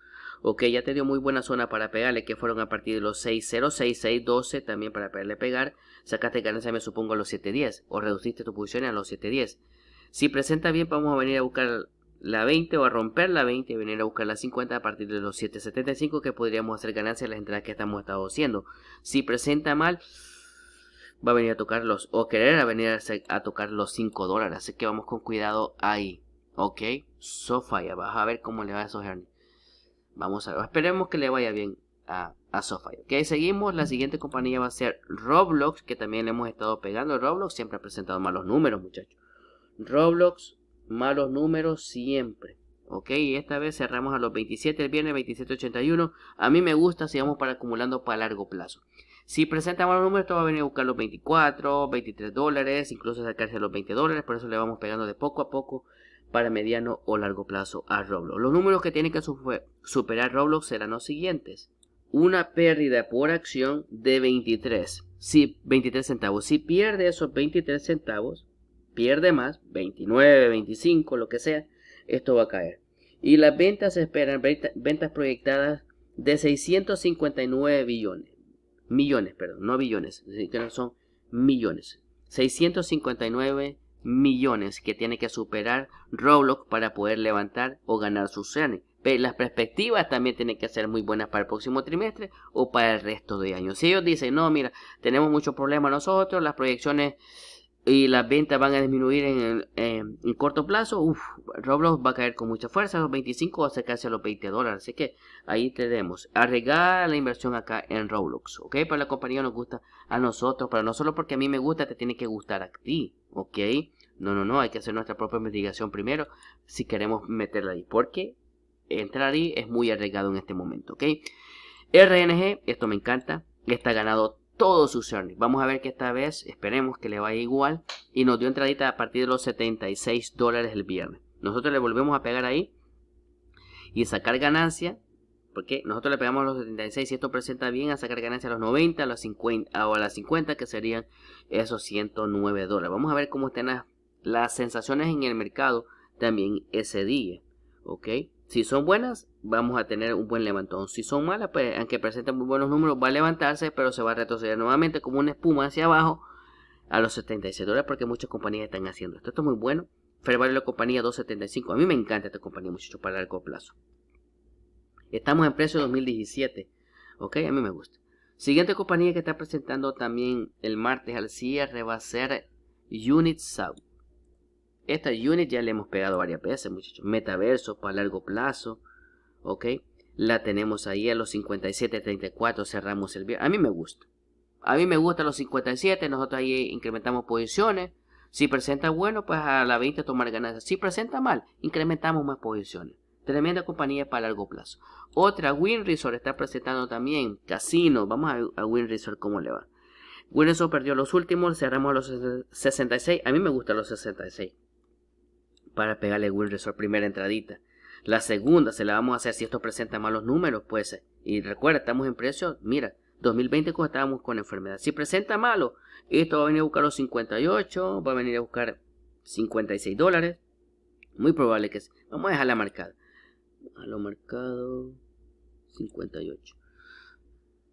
Ok, ya te dio muy buena zona para pegarle, que fueron a partir de los 6.0, 12, también para pegarle pegar. Sacaste ganancia, me supongo, a los 7.10 o reduciste tu posición a los 7.10. Si presenta bien, vamos a venir a buscar la 20 o a romper la 20 y venir a buscar la 50 a partir de los 7.75 que podríamos hacer ganancia en las entradas que estamos estado haciendo. Si presenta mal, va a venir a tocar los, o querer a venir a, tocar los 5 dólares. Así que vamos con cuidado ahí. Ok, Sofía, vas a ver cómo le va a esos Vamos a ver, esperemos que le vaya bien a, a SoFi. Ok, seguimos. La siguiente compañía va a ser Roblox, que también le hemos estado pegando. Roblox siempre ha presentado malos números, muchachos. Roblox, malos números siempre. Ok, esta vez cerramos a los 27 el viernes, 27.81. A mí me gusta si vamos para acumulando para largo plazo. Si presenta malos números, esto va a venir a buscar los 24, 23 dólares, incluso sacarse los 20 dólares. Por eso le vamos pegando de poco a poco para mediano o largo plazo a Roblox. Los números que tiene que superar Roblox serán los siguientes. Una pérdida por acción de 23, si, 23 centavos. Si pierde esos 23 centavos, pierde más, 29, 25, lo que sea, esto va a caer. Y las ventas esperan, ventas proyectadas de 659 billones. Millones, perdón, no billones, son millones. 659 millones que tiene que superar Roblox para poder levantar o ganar sus cenes. Pero las perspectivas también tienen que ser muy buenas para el próximo trimestre o para el resto de año. Si ellos dicen, no, mira, tenemos muchos problemas nosotros, las proyecciones y las ventas van a disminuir en, corto plazo, uf, Roblox va a caer con mucha fuerza los 25 o acercarse a los 20 dólares. Así que ahí tenemos. Arriesgar la inversión acá en Roblox. ¿Ok? Para la compañía nos gusta a nosotros, pero no solo porque a mí me gusta, te tiene que gustar a ti. ¿Ok? No, no, no. Hay que hacer nuestra propia investigación primero si queremos meterla ahí. Porque entrar ahí es muy arriesgado en este momento. ¿Ok? RNG, esto me encanta. Está ganado todos sus earnings. Vamos a ver que esta vez esperemos que le vaya igual. Y nos dio entradita a partir de los 76 dólares el viernes. Nosotros le volvemos a pegar ahí y sacar ganancia. Porque nosotros le pegamos los 76 y esto presenta bien a sacar ganancia a los 90 a los 50, o a las 50 que serían esos 109 dólares. Vamos a ver cómo están las, las sensaciones en el mercado también ese día. ¿Ok? Si son buenas, vamos a tener un buen levantón. Si son malas, pues aunque presenten muy buenos números, va a levantarse, pero se va a retroceder nuevamente como una espuma hacia abajo a los 76 dólares porque muchas compañías están haciendo esto. Esto es muy bueno. Fair la compañía 275. A mí me encanta esta compañía, muchachos, para largo plazo. Estamos en precio 2017. Ok, a mí me gusta. Siguiente compañía que está presentando también el martes al cierre va a ser Unit South. Esta unit ya le hemos pegado varias veces, muchachos. Metaverso para largo plazo. ¿ok? La tenemos ahí a los 57.34, cerramos el viernes. A mí me gusta. A mí me gusta los 57, nosotros ahí incrementamos posiciones. Si presenta bueno, pues a la 20 tomar ganancias. Si presenta mal, incrementamos más posiciones. Tremenda compañía para largo plazo. Otra, WinResort está presentando también Casino. Vamos a, a WinResort cómo le va. WinResort perdió los últimos, cerramos a los 66. A mí me gusta los 66. Para pegarle WinResort primera entradita. La segunda se la vamos a hacer si esto presenta malos números, pues. Eh. Y recuerda, estamos en precio, mira, 2020 cuando estábamos con enfermedad. Si presenta malo, esto va a venir a buscar los 58, va a venir a buscar 56 dólares. Muy probable que sí. Vamos a dejarla marcada. A lo marcado 58.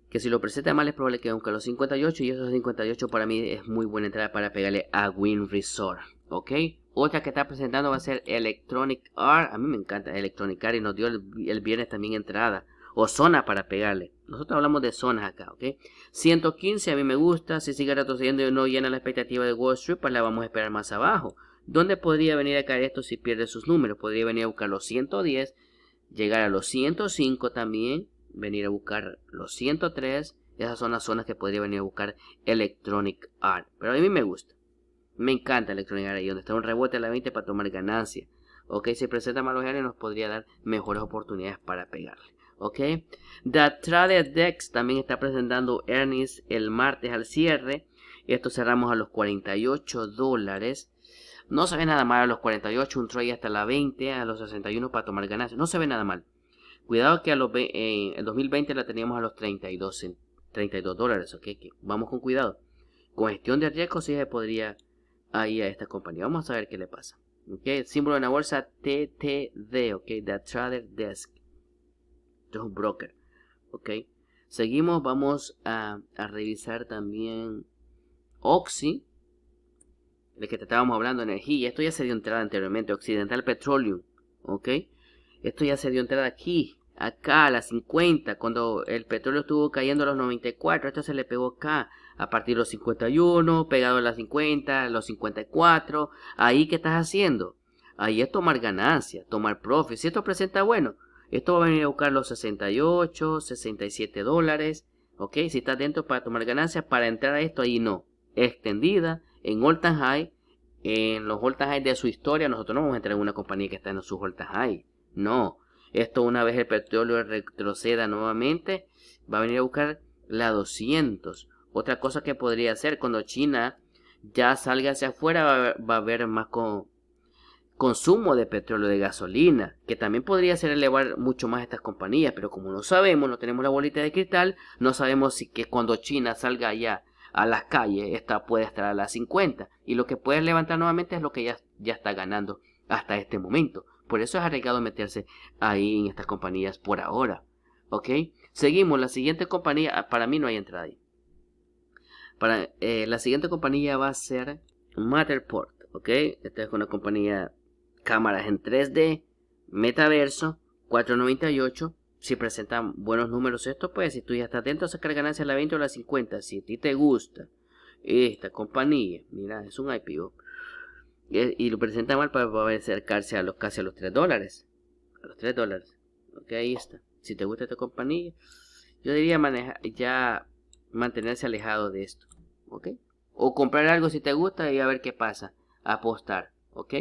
Que si lo presenta mal es probable que aunque los 58 y esos 58 para mí es muy buena entrada para pegarle a Win Resort. ¿Ok? Otra que está presentando va a ser Electronic Art. A mí me encanta Electronic Art y nos dio el, viernes también entrada. O zona para pegarle. Nosotros hablamos de zonas acá, ¿ok? 115 a mí me gusta. Si sigue retrocediendo y no llena la expectativa de Wall Street, pues la vamos a esperar más abajo. ¿Dónde podría venir a caer esto si pierde sus números? Podría venir a buscar los 110, llegar a los 105 también, venir a buscar los 103. Esas son las zonas que podría venir a buscar Electronic Art. Pero a mí me gusta. Me encanta Electronic Arts, donde está un rebote a la 20 para tomar ganancia. Ok, si presenta malos áreas nos podría dar mejores oportunidades para pegarle. Ok, The Traded Dex también está presentando earnings el martes al cierre. Esto cerramos a los 48 dólares. No se ve nada mal a los 48, un trade hasta la 20, a los 61 para tomar ganancias. No se ve nada mal. Cuidado que a los, eh, en 2020 la teníamos a los 32, 32 dólares, ok. vamos con cuidado. Con gestión de riesgo sí se podría ahí a esta compañía. Vamos a ver qué le pasa. ¿ok? símbolo de la bolsa TTD, ¿ok? The Trader Desk. es un broker, ¿ok? Seguimos, vamos a, revisar también Oxy, de que te estábamos hablando, energía. Esto ya se dio entrada anteriormente, Occidental Petroleum, ¿ok? Esto ya se dio entrada aquí, acá, a las 50, cuando el petróleo estuvo cayendo a los 94, esto se le pegó acá a partir de los 51, pegado a las 50, a los 54. Ahí, ¿qué estás haciendo? Ahí es tomar ganancias, tomar profit. Si esto presenta bueno, esto va a venir a buscar los 68, 67 dólares. ¿Ok? Si estás dentro para tomar ganancias, para entrar a esto, ahí no. Extendida, en all time high, en los all time high de su historia, nosotros no vamos a entrar en una compañía que está en sus all time high. No. Esto una vez el petróleo retroceda nuevamente, va a venir a buscar la 200. Otra cosa que podría hacer cuando China ya salga hacia afuera va, a haber más consumo de petróleo, de gasolina, que también podría hacer elevar mucho más estas compañías, pero como no sabemos, no tenemos la bolita de cristal, no sabemos si que cuando China salga ya a las calles, esta puede estar a las 50, y lo que puede levantar nuevamente es lo que ya, ya está ganando hasta este momento. Por eso es arriesgado meterse ahí en estas compañías por ahora. ¿Ok? Seguimos, la siguiente compañía, ah, para mí no hay entrada ahí. Para, eh, la siguiente compañía va a ser Matterport, ¿ok? Esta es una compañía cámaras en 3D, metaverso, 498. Si presentan buenos números esto, pues si tú ya estás dentro, sacar ganancias la 20 o a la 50. Si a ti te gusta esta compañía, mira, es un IPO. Y, lo presentan mal para pues, poder acercarse a los casi a los 3 dólares. A los 3 dólares. Ok, ahí está. Si te gusta esta compañía, yo diría manejar, ya mantenerse alejado de esto. O comprar algo si te gusta y a ver qué pasa. Apostar, ¿ok?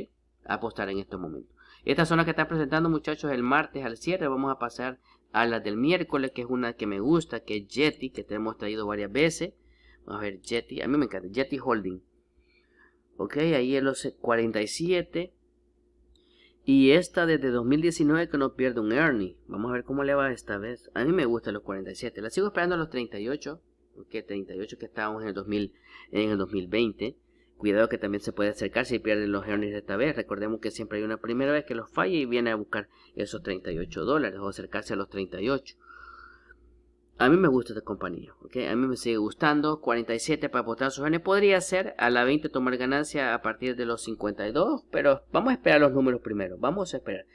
Apostar en estos momentos. Esta zona que está presentando muchachos el martes al cierre. Vamos a pasar a las del miércoles, que es una que me gusta, que es Yeti, que te hemos traído varias veces. Vamos a ver, Jetty, a mí me encanta, Yeti Holding. Ok, ahí es los 47. Y esta desde 2019 que no pierde un Ernie. Vamos a ver cómo le va esta vez. A mí me gusta los 47. La sigo esperando a los 38 que 38 que estábamos en el, 2000, en el 2020. Cuidado que también se puede acercarse Y pierden los earnings de esta vez. Recordemos que siempre hay una primera vez que los falla y viene a buscar esos 38 dólares o acercarse a los 38. A mí me gusta esta compañía, ¿ok? A mí me sigue gustando. 47 para apostar sus earnings. Podría ser a la 20 tomar ganancia a partir de los 52, pero vamos a esperar los números primero. Vamos a esperar.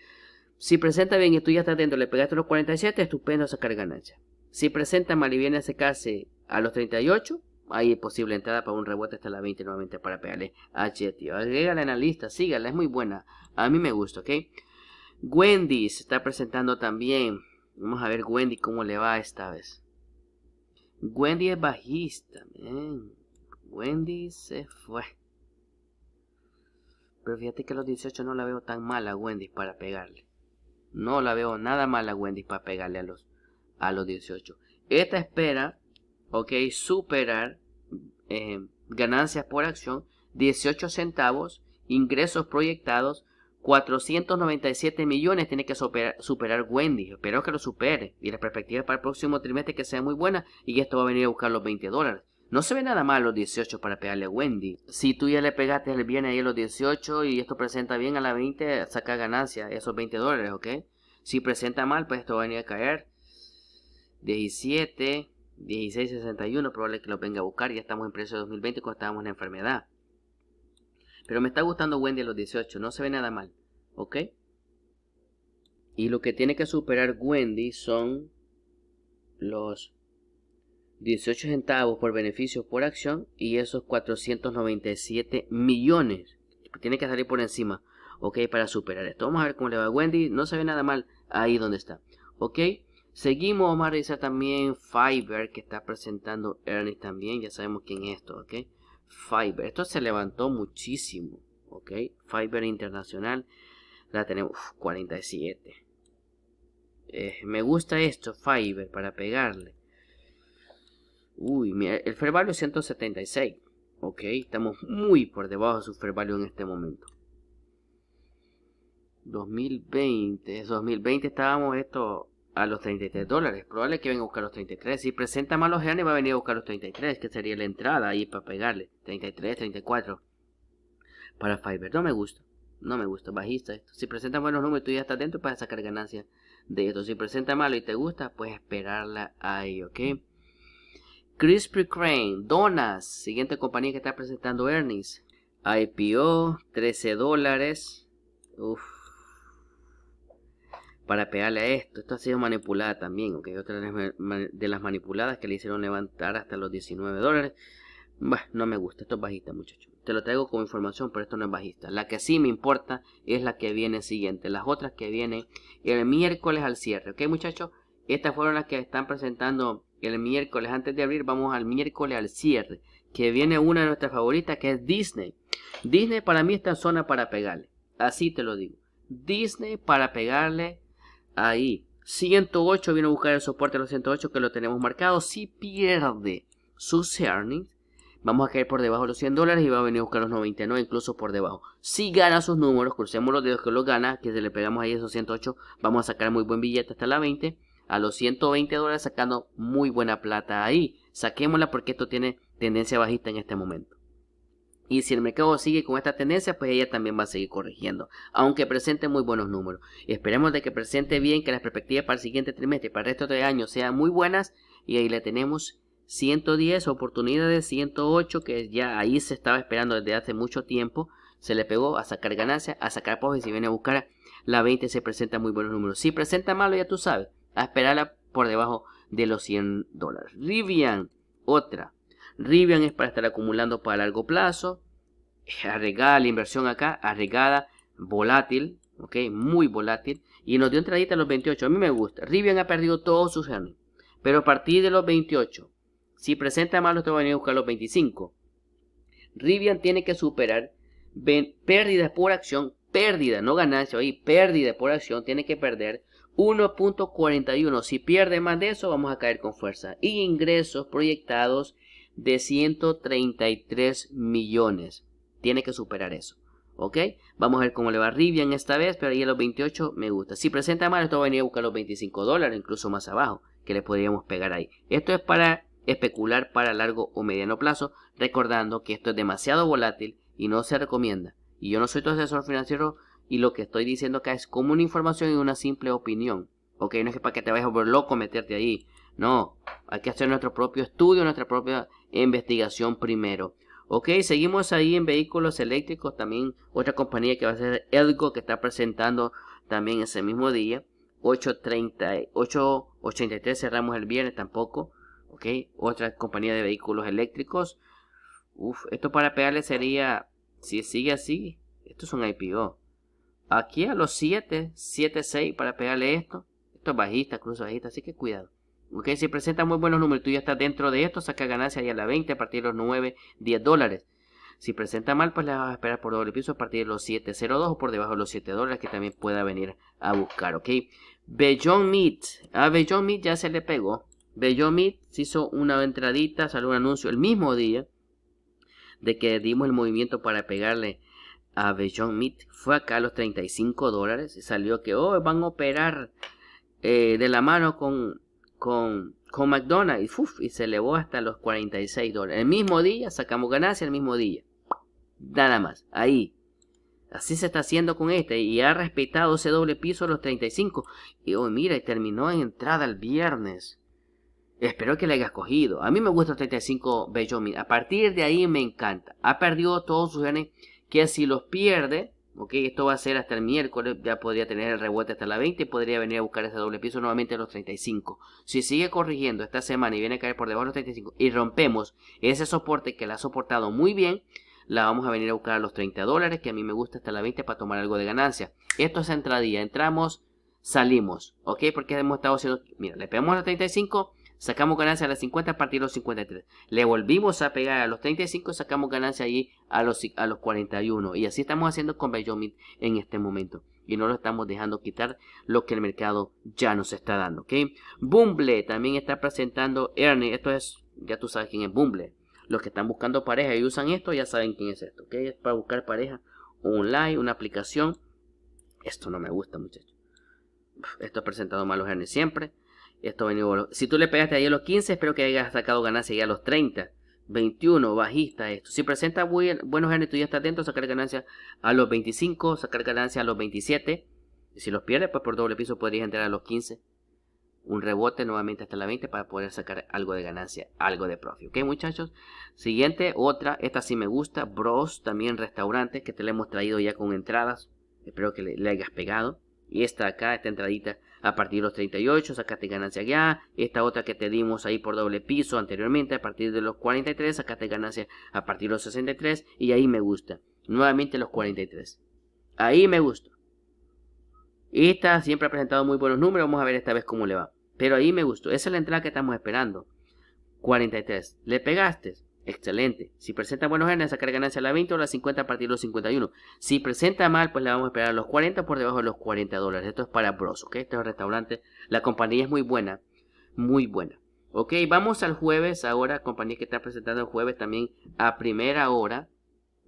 Si presenta bien y tú ya estás dentro, le pegaste los 47, estupendo sacar ganancia. Si presenta mal y viene a secarse a los 38 hay posible entrada para un rebote hasta la 20 nuevamente para pegarle a Chetty. analista en la lista, sígala, es muy buena. A mí me gusta, ¿ok? Wendy se está presentando también. Vamos a ver Wendy cómo le va esta vez. Wendy es bajista, Wendy se fue. Pero fíjate que a los 18 no la veo tan mala Wendy para pegarle. No la veo nada mala a Wendy para pegarle a los, a los 18. Esta espera ok, superar eh, ganancias por acción 18 centavos, ingresos proyectados 497 millones tiene que superar, Wendy. Espero que lo supere. Y la perspectiva para el próximo trimestre que sea muy buena y esto va a venir a buscar los 20 dólares. No se ve nada mal los 18 para pegarle a Wendy. Si tú ya le pegaste el bien ahí a los 18 y esto presenta bien a la 20, saca ganancia, esos 20 dólares, ¿ok? Si presenta mal, pues esto va a venir a caer. 17, 1661, probable que lo venga a buscar, ya estamos en precio de 2020 cuando estábamos en la enfermedad. Pero me está gustando Wendy a los 18, no se ve nada mal, ¿ok? Y lo que tiene que superar Wendy son los 18 centavos por beneficio por acción y esos 497 millones. Tiene que salir por encima, ¿ok? Para superar esto. Vamos a ver cómo le va a Wendy, no se ve nada mal ahí donde está, ¿ok? Seguimos, vamos a revisar también Fiverr que está presentando Ernest también. Ya sabemos quién es esto, ¿ok? Fiverr. Esto se levantó muchísimo, ¿ok? Fiverr Internacional. La tenemos 47. Eh, me gusta esto, Fiverr, para pegarle. Uy, mira, el fair value 176. Ok, estamos muy por debajo de su fair en este momento. 2020, 2020 estábamos esto a los 33 dólares. Probable que venga a buscar los 33. Si presenta malos earnings. va a venir a buscar los 33, que sería la entrada ahí para pegarle. 33, 34. Para Fiverr no me gusta. No me gusta, bajista esto. Si presenta buenos números, tú ya estás dentro para sacar ganancias de esto. Si presenta malo y te gusta, pues esperarla ahí, ¿ok? Crispy Crane, Donas, siguiente compañía que está presentando earnings. IPO, 13 dólares. Uf, para pegarle a esto. Esto ha sido manipulada también, ok. Otra de las manipuladas que le hicieron levantar hasta los 19 dólares. bueno no me gusta, esto es bajista, muchachos. Te lo traigo como información, pero esto no es bajista. La que sí me importa es la que viene siguiente. Las otras que vienen el miércoles al cierre, ok, muchachos. Estas fueron las que están presentando el miércoles antes de abrir. Vamos al miércoles al cierre, que viene una de nuestras favoritas, que es Disney. Disney para mí está en zona para pegarle. Así te lo digo. Disney para pegarle Ahí. 108 viene a buscar el soporte a los 108 que lo tenemos marcado. Si pierde sus earnings, vamos a caer por debajo de los 100 dólares y va a venir a buscar los 99, incluso por debajo. Si gana sus números, crucemos los dedos que los gana, que se le pegamos ahí esos 108, vamos a sacar muy buen billete hasta la 20. A los 120 dólares sacando muy buena plata ahí. Saquémosla porque esto tiene tendencia bajista en este momento. Y si el mercado sigue con esta tendencia, pues ella también va a seguir corrigiendo, aunque presente muy buenos números. Esperemos de que presente bien, que las perspectivas para el siguiente trimestre para el resto de año sean muy buenas. Y ahí le tenemos 110 oportunidades, 108 que ya ahí se estaba esperando desde hace mucho tiempo. Se le pegó a sacar ganancias, a sacar pos y si viene a buscar la 20 se presenta muy buenos números. Si presenta malo, ya tú sabes, a esperarla por debajo de los 100 dólares. Rivian, otra Rivian es para estar acumulando para largo plazo. Arregada la inversión acá, arregada, volátil, ok, muy volátil. Y nos dio entradita a los 28. A mí me gusta. Rivian ha perdido todos sus años Pero a partir de los 28, si presenta malos, te van a buscar los 25. Rivian tiene que superar pérdidas por acción, pérdida, no ganancia, ahí, pérdida por acción, tiene que perder 1.41. Si pierde más de eso, vamos a caer con fuerza. Y ingresos proyectados de 133 millones. Tiene que superar eso. ¿Ok? Vamos a ver cómo le va a Rivian esta vez, pero ahí a los 28 me gusta. Si presenta mal, esto va a venir a buscar los 25 dólares, incluso más abajo, que le podríamos pegar ahí. Esto es para especular para largo o mediano plazo, recordando que esto es demasiado volátil y no se recomienda. Y yo no soy tu asesor financiero y lo que estoy diciendo acá es como una información y una simple opinión. Ok, no es que para que te vayas a volver loco meterte ahí. No, hay que hacer nuestro propio estudio, nuestra propia investigación primero. Ok, seguimos ahí en vehículos eléctricos, también otra compañía que va a ser Elgo, que está presentando también ese mismo día. 8.30, 8.83 cerramos el viernes tampoco. Ok, otra compañía de vehículos eléctricos. Uf, esto para pegarle sería, si sigue así, esto es un IPO. Aquí a los 7, 7.6 para pegarle esto. Esto es bajista, cruz bajista, así que cuidado. Ok, si presenta muy buenos números, tú ya estás dentro de esto, saca ganancia ahí a la 20 a partir de los 9, 10 dólares. Si presenta mal, pues le vas a esperar por doble piso a partir de los 7.02 o por debajo de los 7 dólares que también pueda venir a buscar, ¿ok? Bellon Meat. A ah, Beyond Meat ya se le pegó. Bellon Meat se hizo una entradita, salió un anuncio el mismo día de que dimos el movimiento para pegarle a Bellon Meat. Fue acá a los 35 dólares y salió que, oh, van a operar eh, de la mano con con, con McDonald's y se elevó hasta los 46 dólares. El mismo día sacamos ganancia, el mismo día. Nada más, ahí. Así se está haciendo con este y ha respetado ese doble piso a los 35. Y hoy mira mira, terminó en entrada el viernes. Espero que le hayas cogido. A mí me gusta los 35 bello A partir de ahí me encanta. Ha perdido todos sus genes que si los pierde ¿ok? Esto va a ser hasta el miércoles, ya podría tener el rebote hasta la 20 y podría venir a buscar ese doble piso nuevamente a los 35. Si sigue corrigiendo esta semana y viene a caer por debajo de los 35 y rompemos ese soporte que la ha soportado muy bien, la vamos a venir a buscar a los 30 dólares, que a mí me gusta hasta la 20 para tomar algo de ganancia. Esto es entradía, entramos, salimos, ¿ok? Porque hemos estado haciendo, mira, le pegamos a los 35, Sacamos ganancia a las 50 a partir de los 53. Le volvimos a pegar a los 35, sacamos ganancia allí a los, a los 41. Y así estamos haciendo con Bellomit en este momento. Y no lo estamos dejando quitar lo que el mercado ya nos está dando. Bumble también está presentando Ernie. Esto es, ya tú sabes quién es Bumble. Los que están buscando pareja y usan esto ya saben quién es esto. Es para buscar pareja online, una aplicación. Esto no me gusta, muchachos. Esto ha presentado malos Ernie siempre. Esto venido Si tú le pegaste ahí a los 15, espero que hayas sacado ganancia ya a los 30. 21, bajista esto. Si presenta buenos genes, tú ya estás atento sacar ganancia a los 25, sacar ganancia a los 27. Y si los pierdes, pues por doble piso podrías entrar a los 15. Un rebote nuevamente hasta la 20 para poder sacar algo de ganancia, algo de profit. ¿Ok, muchachos? Siguiente, otra. Esta sí me gusta. Bros, también restaurantes que te la hemos traído ya con entradas. Espero que le, le hayas pegado. Y esta acá, esta entradita a partir de los 38 sacaste ganancia ya, esta otra que te dimos ahí por doble piso anteriormente a partir de los 43 sacaste ganancia a partir de los 63 y ahí me gusta, nuevamente los 43, ahí me gusta. Esta siempre ha presentado muy buenos números, vamos a ver esta vez cómo le va. Pero ahí me gustó, esa es la entrada que estamos esperando. 43, le pegaste, Excelente. Si presenta buenos earnings, sacar ganancia a la 20 o a la 50 a partir de los 51. Si presenta mal, pues le vamos a esperar a los 40 por debajo de los 40 dólares. Esto es para Bros, ¿ok? Este es el restaurante. La compañía es muy buena. Muy buena. Ok, vamos al jueves ahora. Compañía que está presentando el jueves también a primera hora.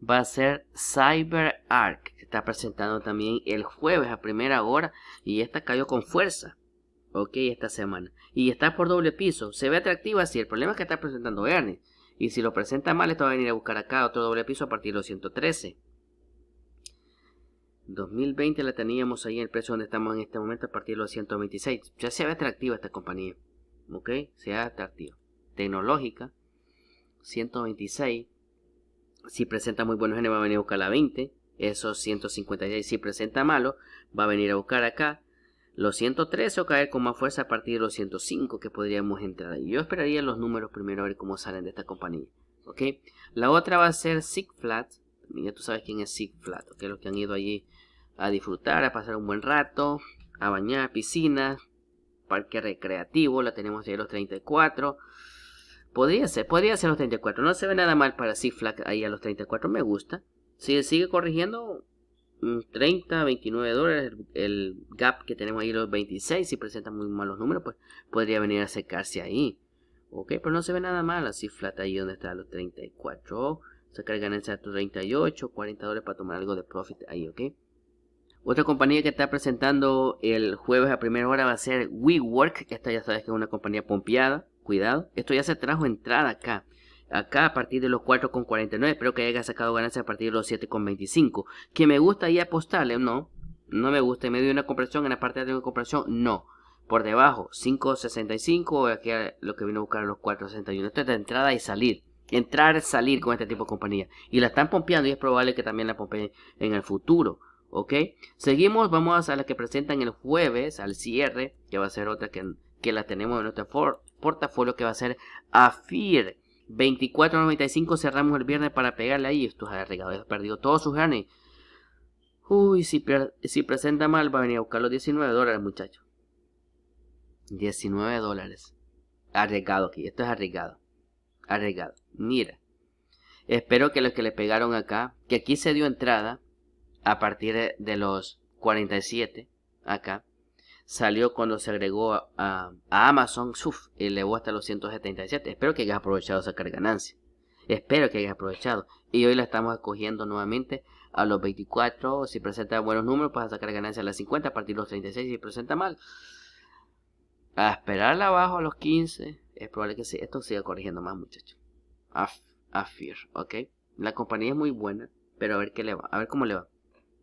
Va a ser CyberArk. Que está presentando también el jueves a primera hora. Y esta cayó con fuerza. Ok, esta semana. Y está por doble piso. Se ve atractiva, Si El problema es que está presentando earnings y si lo presenta mal, esto va a venir a buscar acá otro doble piso a partir de los 113. 2020 la teníamos ahí en el precio donde estamos en este momento a partir de los 126. Ya se ve atractiva esta compañía. ¿Ok? Se ve atractiva. Tecnológica. 126. Si presenta muy buenos genes va a venir a buscar la 20. Esos 156. Si presenta malo va a venir a buscar acá los 113 o caer con más fuerza a partir de los 105 que podríamos entrar. ahí. Yo esperaría los números primero a ver cómo salen de esta compañía. ¿Ok? La otra va a ser Sig Flat. Ya tú sabes quién es Sigflat, Flat. Los que han ido allí a disfrutar, a pasar un buen rato, a bañar, piscina, parque recreativo. La tenemos ahí a los 34. Podría ser, podría ser los 34. No se ve nada mal para Sigflat Flat ahí a los 34. Me gusta. Si sigue corrigiendo, 30, mm, 29 dólares, el gap que tenemos ahí los 26, si presenta muy malos números, pues podría venir a secarse ahí. Ok, pero no se ve nada mal, así flat ahí donde está los 34, sacar ganancia a 38, 40 dólares para tomar algo de profit ahí, ok. Otra compañía que está presentando el jueves a primera hora va a ser WeWork, esta ya sabes que es una compañía pompeada, cuidado, esto ya se trajo entrada acá acá a partir de los 4,49. Espero que haya sacado ganancia a partir de los 7,25. Que me gusta ahí apostarle, no. No me gusta. Y me dio una compresión, en la parte de una compresión, no. Por debajo, 5.65, aquí lo que vino a buscar a los 4.61. Esto es de entrada y salir. Entrar, salir con este tipo de compañía. Y la están pompeando y es probable que también la pompeen en el futuro. ¿Ok? Seguimos, vamos a la que presentan el jueves, al cierre, que va a ser otra que, que la tenemos en nuestro portafolio, que va a ser AFIR 24.95 cerramos el viernes para pegarle ahí. Esto es arriesgado, perdido todos sus ganes. Uy, si, presenta mal va a venir a buscar los 19 dólares, muchacho. 19 dólares. Arriesgado aquí, esto es arriesgado. Arriesgado. Mira. Espero que los que le pegaron acá, que aquí se dio entrada a partir de los 47, acá salió cuando se agregó a, Amazon a Amazon, suf, elevó hasta los 177. Espero que hayas aprovechado sacar ganancia. Espero que hayas aprovechado. Y hoy la estamos acogiendo nuevamente a los 24. Si presenta buenos números, para sacar ganancia a las 50, a partir de los 36. Si presenta mal, a esperarla abajo a los 15. Es probable que esto siga corrigiendo más, muchachos. A, a fear, ¿ok? La compañía es muy buena, pero a ver qué le va, a ver cómo le va.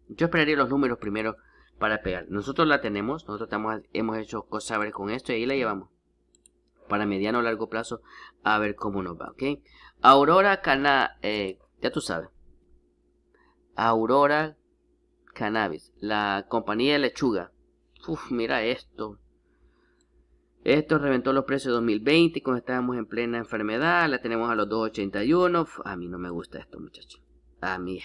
Yo esperaría los números primero para pegar. Nosotros la tenemos, nosotros hemos hecho cosas con esto y ahí la llevamos. Para mediano o largo plazo, a ver cómo nos va, ¿ok? Aurora Cana... Eh, ya tú sabes. Aurora Cannabis, la compañía de lechuga. Uf, mira esto. Esto reventó los precios de 2020 cuando estábamos en plena enfermedad. La tenemos a los 2.81. A mí no me gusta esto, muchachos. A mí.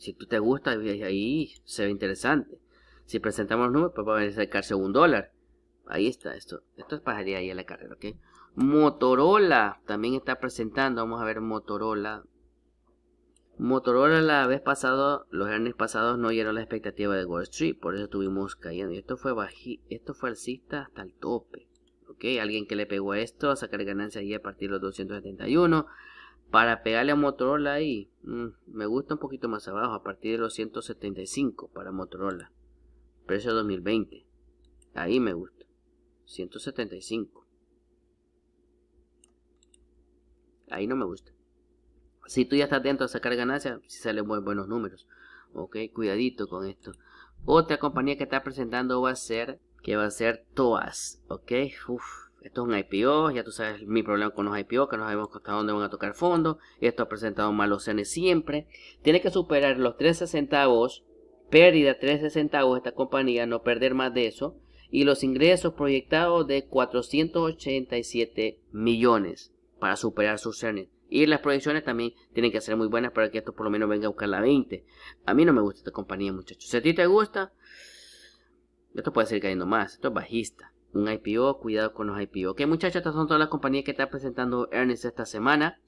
Si tú te gusta, ahí se ve interesante. Si presentamos los números, pues va a acercarse un dólar. Ahí está, esto, esto pasaría ahí en la carrera, ¿ok? Motorola también está presentando, vamos a ver Motorola. Motorola la vez pasado, los viernes pasados no dieron la expectativa de Wall Street, por eso estuvimos cayendo. Y esto fue bají, esto fue alcista hasta el tope. ¿Ok? Alguien que le pegó a esto a sacar ganancias ahí a partir de los 271. Para pegarle a Motorola ahí, mm, me gusta un poquito más abajo, a partir de los 175 para Motorola. Precio 2020. Ahí me gusta. 175. Ahí no me gusta. Si tú ya estás dentro a sacar ganancias, si salen muy buenos números. Ok, cuidadito con esto. Otra compañía que está presentando va a ser, que va a ser Toas. Ok, uff esto es un IPO, ya tú sabes mi problema con los IPO, que no sabemos hasta dónde van a tocar fondos, esto ha presentado malos cenes siempre. Tiene que superar los 13 centavos, pérdida 13 centavos esta compañía, no perder más de eso, y los ingresos proyectados de 487 millones para superar sus cenes. Y las proyecciones también tienen que ser muy buenas para que esto por lo menos venga a buscar la 20. A mí no me gusta esta compañía, muchachos. Si a ti te gusta, esto puede seguir cayendo más. Esto es bajista un IPO, cuidado con los IPO. Ok, muchachos, estas son todas las compañías que está presentando Earnings esta semana.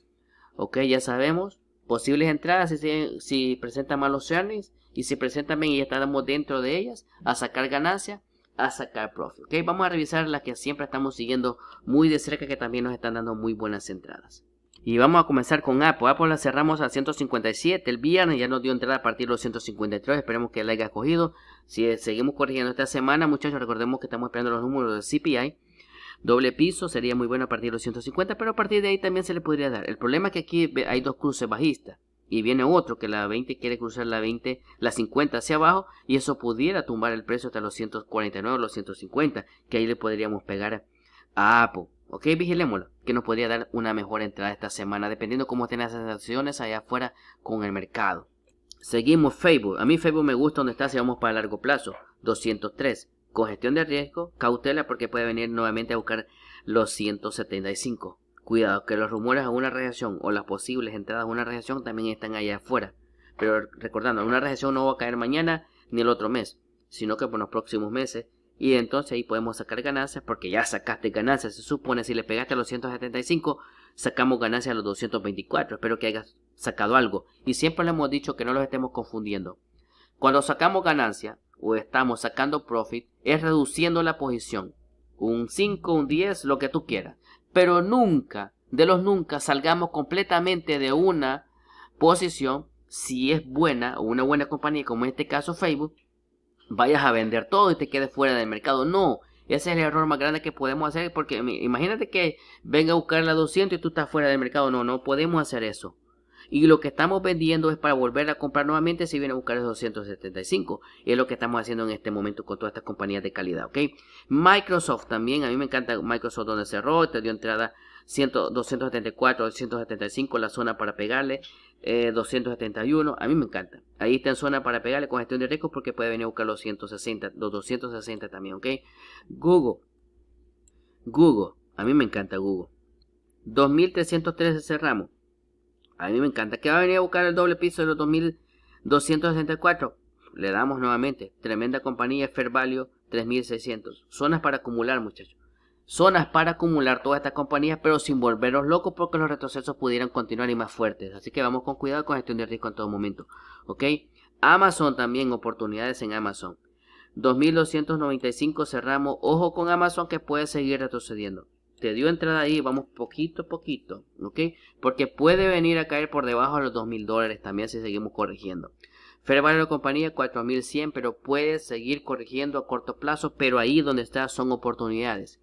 Ok, ya sabemos. Posibles entradas si, si presentan malos earnings y si presentan bien y ya estamos dentro de ellas, a sacar ganancia, a sacar profit. Ok, vamos a revisar las que siempre estamos siguiendo muy de cerca que también nos están dando muy buenas entradas. Y vamos a comenzar con Apple. Apple la cerramos a 157 el viernes, ya nos dio entrada a partir de los 153, esperemos que la haya cogido. Si seguimos corrigiendo esta semana, muchachos, recordemos que estamos esperando los números del CPI. Doble piso sería muy bueno a partir de los 150, pero a partir de ahí también se le podría dar. El problema es que aquí hay dos cruces bajistas y viene otro que la 20 quiere cruzar la 20, la 50 hacia abajo y eso pudiera tumbar el precio hasta los 149, los 150, que ahí le podríamos pegar a Apple. Ok, vigilémoslo, que nos podría dar una mejor entrada esta semana, dependiendo cómo estén las sensaciones allá afuera con el mercado. Seguimos Facebook. A mí Facebook me gusta donde está si vamos para largo plazo. 203. Con de riesgo, cautela porque puede venir nuevamente a buscar los 175. Cuidado, que los rumores a una reacción o las posibles entradas a una reacción también están allá afuera. Pero recordando, una reacción no va a caer mañana ni el otro mes, sino que por los próximos meses y entonces ahí podemos sacar ganancias porque ya sacaste ganancias. Se supone si le pegaste a los 175, sacamos ganancias a los 224. Espero que hayas sacado algo. Y siempre le hemos dicho que no los estemos confundiendo. Cuando sacamos ganancia o estamos sacando profit, es reduciendo la posición. Un 5, un 10, lo que tú quieras. Pero nunca, de los nunca, salgamos completamente de una posición si es buena o una buena compañía, como en este caso Facebook, vayas a vender todo y te quedes fuera del mercado. No, ese es el error más grande que podemos hacer porque imagínate que venga a buscar la 200 y tú estás fuera del mercado. No, no podemos hacer eso. Y lo que estamos vendiendo es para volver a comprar nuevamente si viene a buscar el 275. Y es lo que estamos haciendo en este momento con todas estas compañías de calidad, ¿ok? Microsoft también, a mí me encanta Microsoft donde cerró, te dio entrada 100, 274, 275 la zona para pegarle. 271, eh, a mí me encanta. Ahí está en zona para pegarle con gestión de riesgos porque puede venir a buscar los 160, los 260 también, ¿ok? Google, Google, a mí me encanta Google. 2313 cerramos. A mí me encanta que va a venir a buscar el doble piso de los 2264. Le damos nuevamente. Tremenda compañía, Fair Value 3600. Zonas para acumular, muchachos zonas para acumular todas estas compañías, pero sin volvernos locos porque los retrocesos pudieran continuar y más fuertes. Así que vamos con cuidado con gestión de riesgo en todo momento. ¿Ok? Amazon también, oportunidades en Amazon. 2295 cerramos. Ojo con Amazon que puede seguir retrocediendo. Te dio entrada ahí, vamos poquito a poquito, ¿ok? Porque puede venir a caer por debajo de los 2000 dólares también si seguimos corrigiendo. Fair la Compañía 4100, pero puede seguir corrigiendo a corto plazo, pero ahí donde está son oportunidades.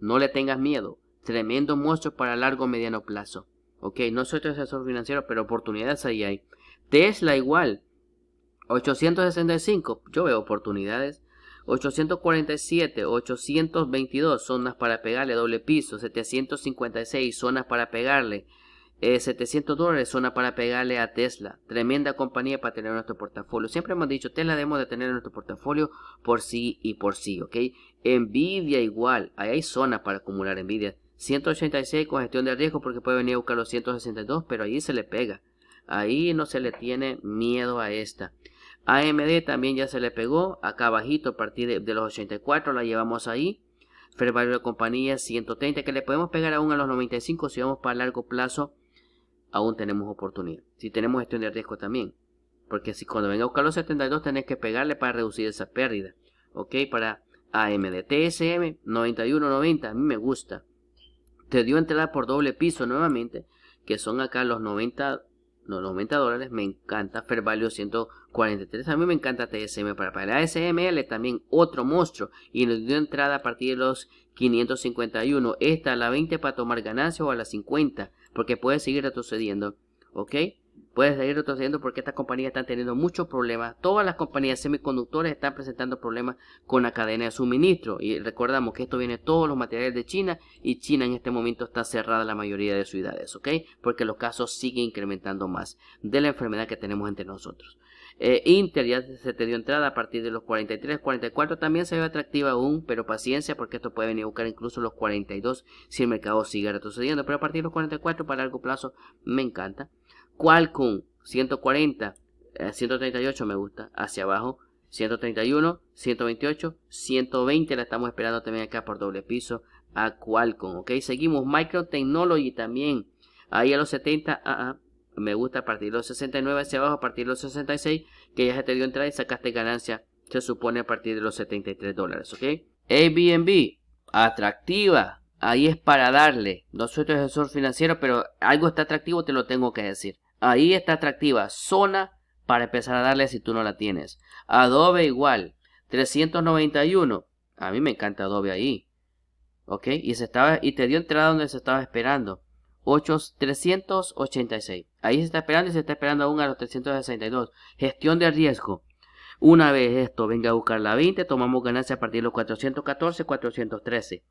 No le tengas miedo. Tremendo monstruo para largo o mediano plazo. Ok, no soy asesor financiero, pero oportunidades ahí hay. Tesla igual. 865. Yo veo oportunidades. 847, 822 zonas para pegarle doble piso, 756 zonas para pegarle, 700 eh, dólares Zona para pegarle a Tesla. Tremenda compañía para tener nuestro portafolio. Siempre hemos dicho, Tesla debemos de tener nuestro portafolio por sí y por sí, ¿ok? Envidia igual, ahí hay zona para acumular envidia. 186 con gestión de riesgo porque puede venir a buscar los 162, pero ahí se le pega. Ahí no se le tiene miedo a esta. AMD también ya se le pegó. Acá abajito a partir de, los 84 la llevamos ahí. Fair de compañía 130 que le podemos pegar aún a los 95 si vamos para largo plazo aún tenemos oportunidad. Si tenemos gestión de riesgo también. Porque si cuando venga a buscar los 72 tenés que pegarle para reducir esa pérdida. Ok, para AMD. TSM 9190, a mí me gusta. Te dio entrada por doble piso nuevamente, que son acá los 90, no, 90 dólares. Me encanta Fair Value 143. A mí me encanta TSM para el ASML también otro monstruo y nos dio entrada a partir de los 551. Esta a la 20 para tomar ganancias o a la 50 porque puede seguir retrocediendo, ¿ok? Puede seguir retrocediendo porque estas compañías están teniendo muchos problemas. Todas las compañías semiconductores están presentando problemas con la cadena de suministro. Y recordamos que esto viene de todos los materiales de China y China en este momento está cerrada la mayoría de ciudades, ¿ok? Porque los casos siguen incrementando más de la enfermedad que tenemos entre nosotros. Eh, Inter ya se te dio entrada a partir de los 43, 44 también se ve atractiva aún, pero paciencia porque esto puede venir a buscar incluso los 42 si el mercado sigue retrocediendo, pero a partir de los 44 para largo plazo me encanta. Qualcomm 140, 138 eh, me gusta, hacia abajo. 131, 128, 120 la estamos esperando también acá por doble piso a Qualcomm, ok, seguimos Micro Technology también, ahí a los 70, uh ah, ah me gusta a partir de los 69 hacia abajo, a partir de los 66, que ya se te dio entrada y sacaste ganancia, se supone a partir de los 73 dólares, ¿ok? Airbnb, atractiva, ahí es para darle. No soy tu asesor financiero, pero algo está atractivo, te lo tengo que decir. Ahí está atractiva, zona para empezar a darle si tú no la tienes. Adobe igual, 391. A mí me encanta Adobe ahí. ¿Ok? Y, se estaba, y te dio entrada donde se estaba esperando. 8, 386. Ahí se está esperando y se está esperando aún a los 362. Gestión de riesgo. Una vez esto venga a buscar la 20, tomamos ganancia a partir de los 414, 413.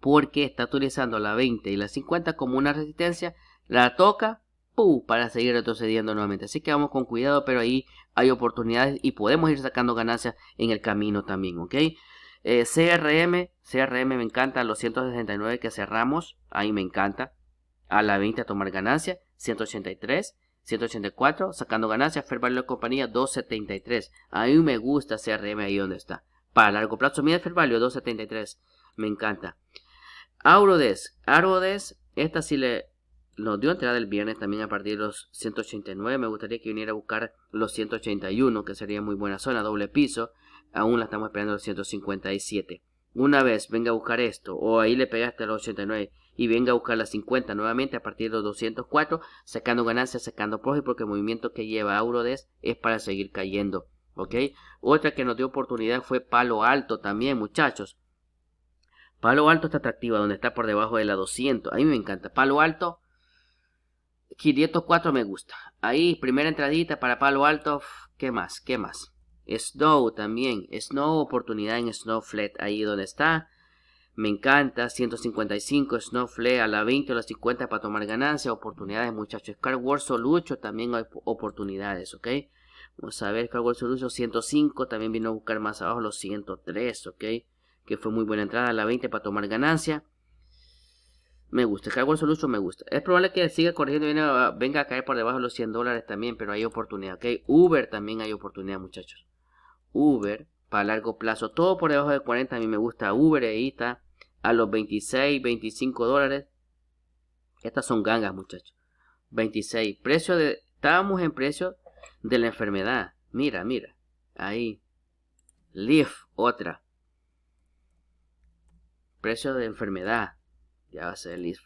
Porque está utilizando la 20 y la 50 como una resistencia. La toca, para seguir retrocediendo nuevamente. Así que vamos con cuidado, pero ahí hay oportunidades y podemos ir sacando ganancias en el camino también, ¿ok? Eh, CRM, CRM me encanta, los 169 que cerramos, ahí me encanta a la 20 a tomar ganancia 183, 184, sacando ganancias, fair de compañía 273. A mí me gusta CRM ahí donde está. Para largo plazo, mira el 273. Me encanta. Aurodes, Aurodes, esta sí le nos dio entrada el viernes también a partir de los 189. Me gustaría que viniera a buscar los 181, que sería muy buena zona, doble piso. Aún la estamos esperando los 157 una vez venga a buscar esto, o ahí le pegaste a los 89 y venga a buscar las 50 nuevamente a partir de los 204, sacando ganancias, sacando profit, porque el movimiento que lleva eurodes es para seguir cayendo. ¿Ok? Otra que nos dio oportunidad fue Palo Alto también, muchachos. Palo Alto está atractiva, donde está por debajo de la 200. A mí me encanta. Palo Alto, 504 me gusta. Ahí, primera entradita para Palo Alto. ¿Qué más? ¿Qué más? Snow también. Snow, oportunidad en Snowflake ahí donde está. Me encanta. 155 Snowflake a la 20 o la 50 para tomar ganancia Oportunidades, muchachos. Scar Wars también hay oportunidades, ¿ok? Vamos a ver, Scar Wars Solucho 105. También vino a buscar más abajo los 103, ¿ok? Que fue muy buena entrada a la 20 para tomar ganancia. Me gusta, Scar Wars me gusta. Es probable que siga corriendo, venga, venga a caer por debajo de los 100 dólares también, pero hay oportunidad, ¿ok? Uber también hay oportunidad, muchachos. Uber para largo plazo. Todo por debajo de 40 a mí me gusta. Uber ahí está, a los 26, 25 dólares. Estas son gangas, muchachos. 26. Precio de... Estábamos en precio de la enfermedad. Mira, mira. Ahí. Leaf, otra. Precio de enfermedad. Ya va a ser Leaf.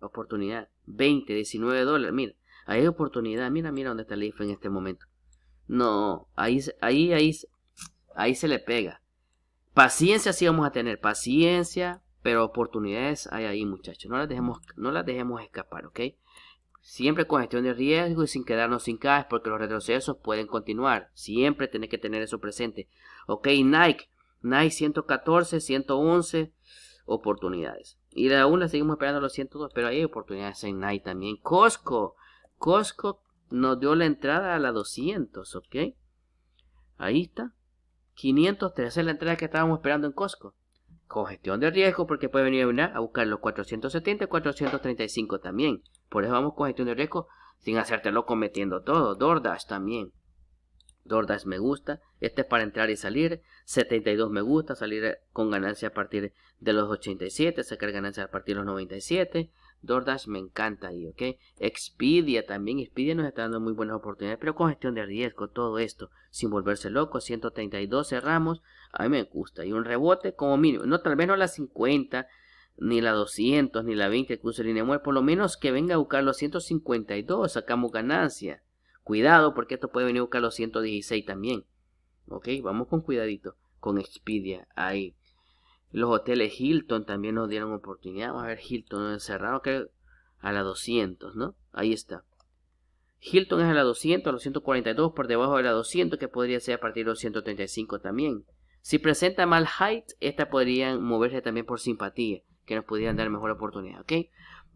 Oportunidad. 20, 19 dólares. Mira. Ahí hay oportunidad. Mira, mira dónde está Lyft en este momento. No, ahí, ahí, ahí, ahí se le pega. Paciencia sí vamos a tener, paciencia, pero oportunidades hay ahí, muchachos. No las dejemos, no dejemos escapar, ¿ok? Siempre con gestión de riesgo y sin quedarnos sin cajas porque los retrocesos pueden continuar. Siempre tenés que tener eso presente. Ok, Nike. Nike 114, 111 oportunidades. Y aún la seguimos esperando los 102, pero hay oportunidades en Nike también. Costco. Costco nos dio la entrada a la 200, ¿ok? Ahí está. 513 es la entrada que estábamos esperando en Costco. Con gestión de riesgo porque puede venir a buscar los 470 y 435 también. Por eso vamos con gestión de riesgo sin hacértelo cometiendo todo. DoorDash también. DoorDash me gusta. Este es para entrar y salir. 72 me gusta. Salir con ganancia a partir de los 87. Sacar ganancia a partir de los 97. DoorDash me encanta ahí, ¿ok? Expedia también, Expedia nos está dando muy buenas oportunidades, pero con gestión de riesgo, todo esto, sin volverse loco, 132 cerramos, a mí me gusta, y un rebote como mínimo, no tal vez no la 50, ni la 200, ni la 20 cruce línea muerta, por lo menos que venga a buscar los 152, sacamos ganancia. Cuidado, porque esto puede venir a buscar los 116 también. Ok, vamos con cuidadito, con Expedia ahí. Los hoteles Hilton también nos dieron oportunidad. Vamos a ver Hilton encerrado que a la 200, ¿no? Ahí está. Hilton es a la 200, a los 142 por debajo de la 200 que podría ser a partir de los 135 también. Si presenta mal height, esta podrían moverse también por simpatía, que nos pudieran dar mejor oportunidad, ¿ok?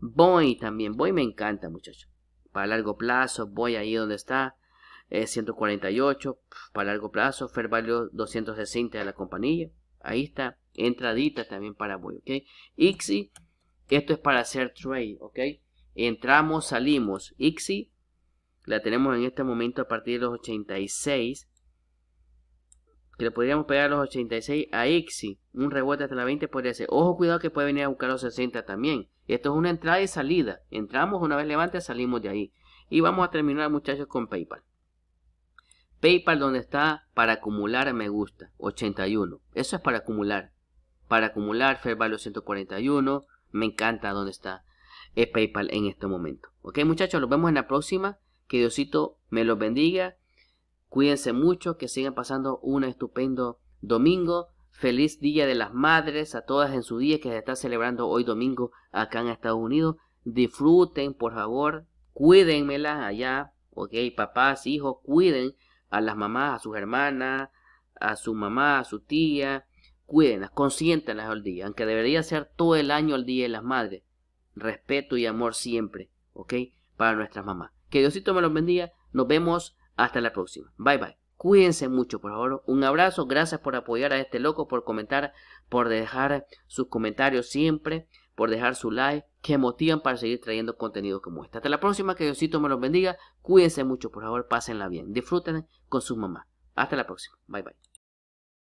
Boy también, voy me encanta, muchachos. Para largo plazo, voy ahí donde está, 148 para largo plazo, Fair Value 260 de la compañía, ahí está. Entradita también para voy, ¿ok? Ixi, esto es para hacer trade, ¿ok? Entramos, salimos. Ixi la tenemos en este momento a partir de los 86. Que le podríamos pegar los 86 a Ixi Un rebote hasta la 20 podría ser. Ojo, cuidado que puede venir a buscar los 60 también. Esto es una entrada y salida. Entramos, una vez levante, salimos de ahí. Y vamos a terminar, muchachos, con PayPal. PayPal donde está para acumular me gusta, 81. Eso es para acumular para acumular, value 141, me encanta dónde está PayPal en este momento. Ok muchachos, los vemos en la próxima, que Diosito me los bendiga, cuídense mucho, que sigan pasando un estupendo domingo, feliz Día de las Madres a todas en su día que se está celebrando hoy domingo acá en Estados Unidos, disfruten por favor, cuídenmela allá, ok, papás, hijos, cuiden a las mamás, a sus hermanas, a su mamá, a su tía, cuídenlas, consiéntenlas al día, aunque debería ser todo el año al Día de las Madres. Respeto y amor siempre, ¿ok? Para nuestras mamás. Que Diosito me los bendiga. Nos vemos hasta la próxima. Bye bye. Cuídense mucho, por favor. Un abrazo. Gracias por apoyar a este loco, por comentar, por dejar sus comentarios siempre, por dejar su like, que motivan para seguir trayendo contenido como este. Hasta la próxima. Que Diosito me los bendiga. Cuídense mucho, por favor. Pásenla bien. Disfruten con sus mamás. Hasta la próxima. Bye bye.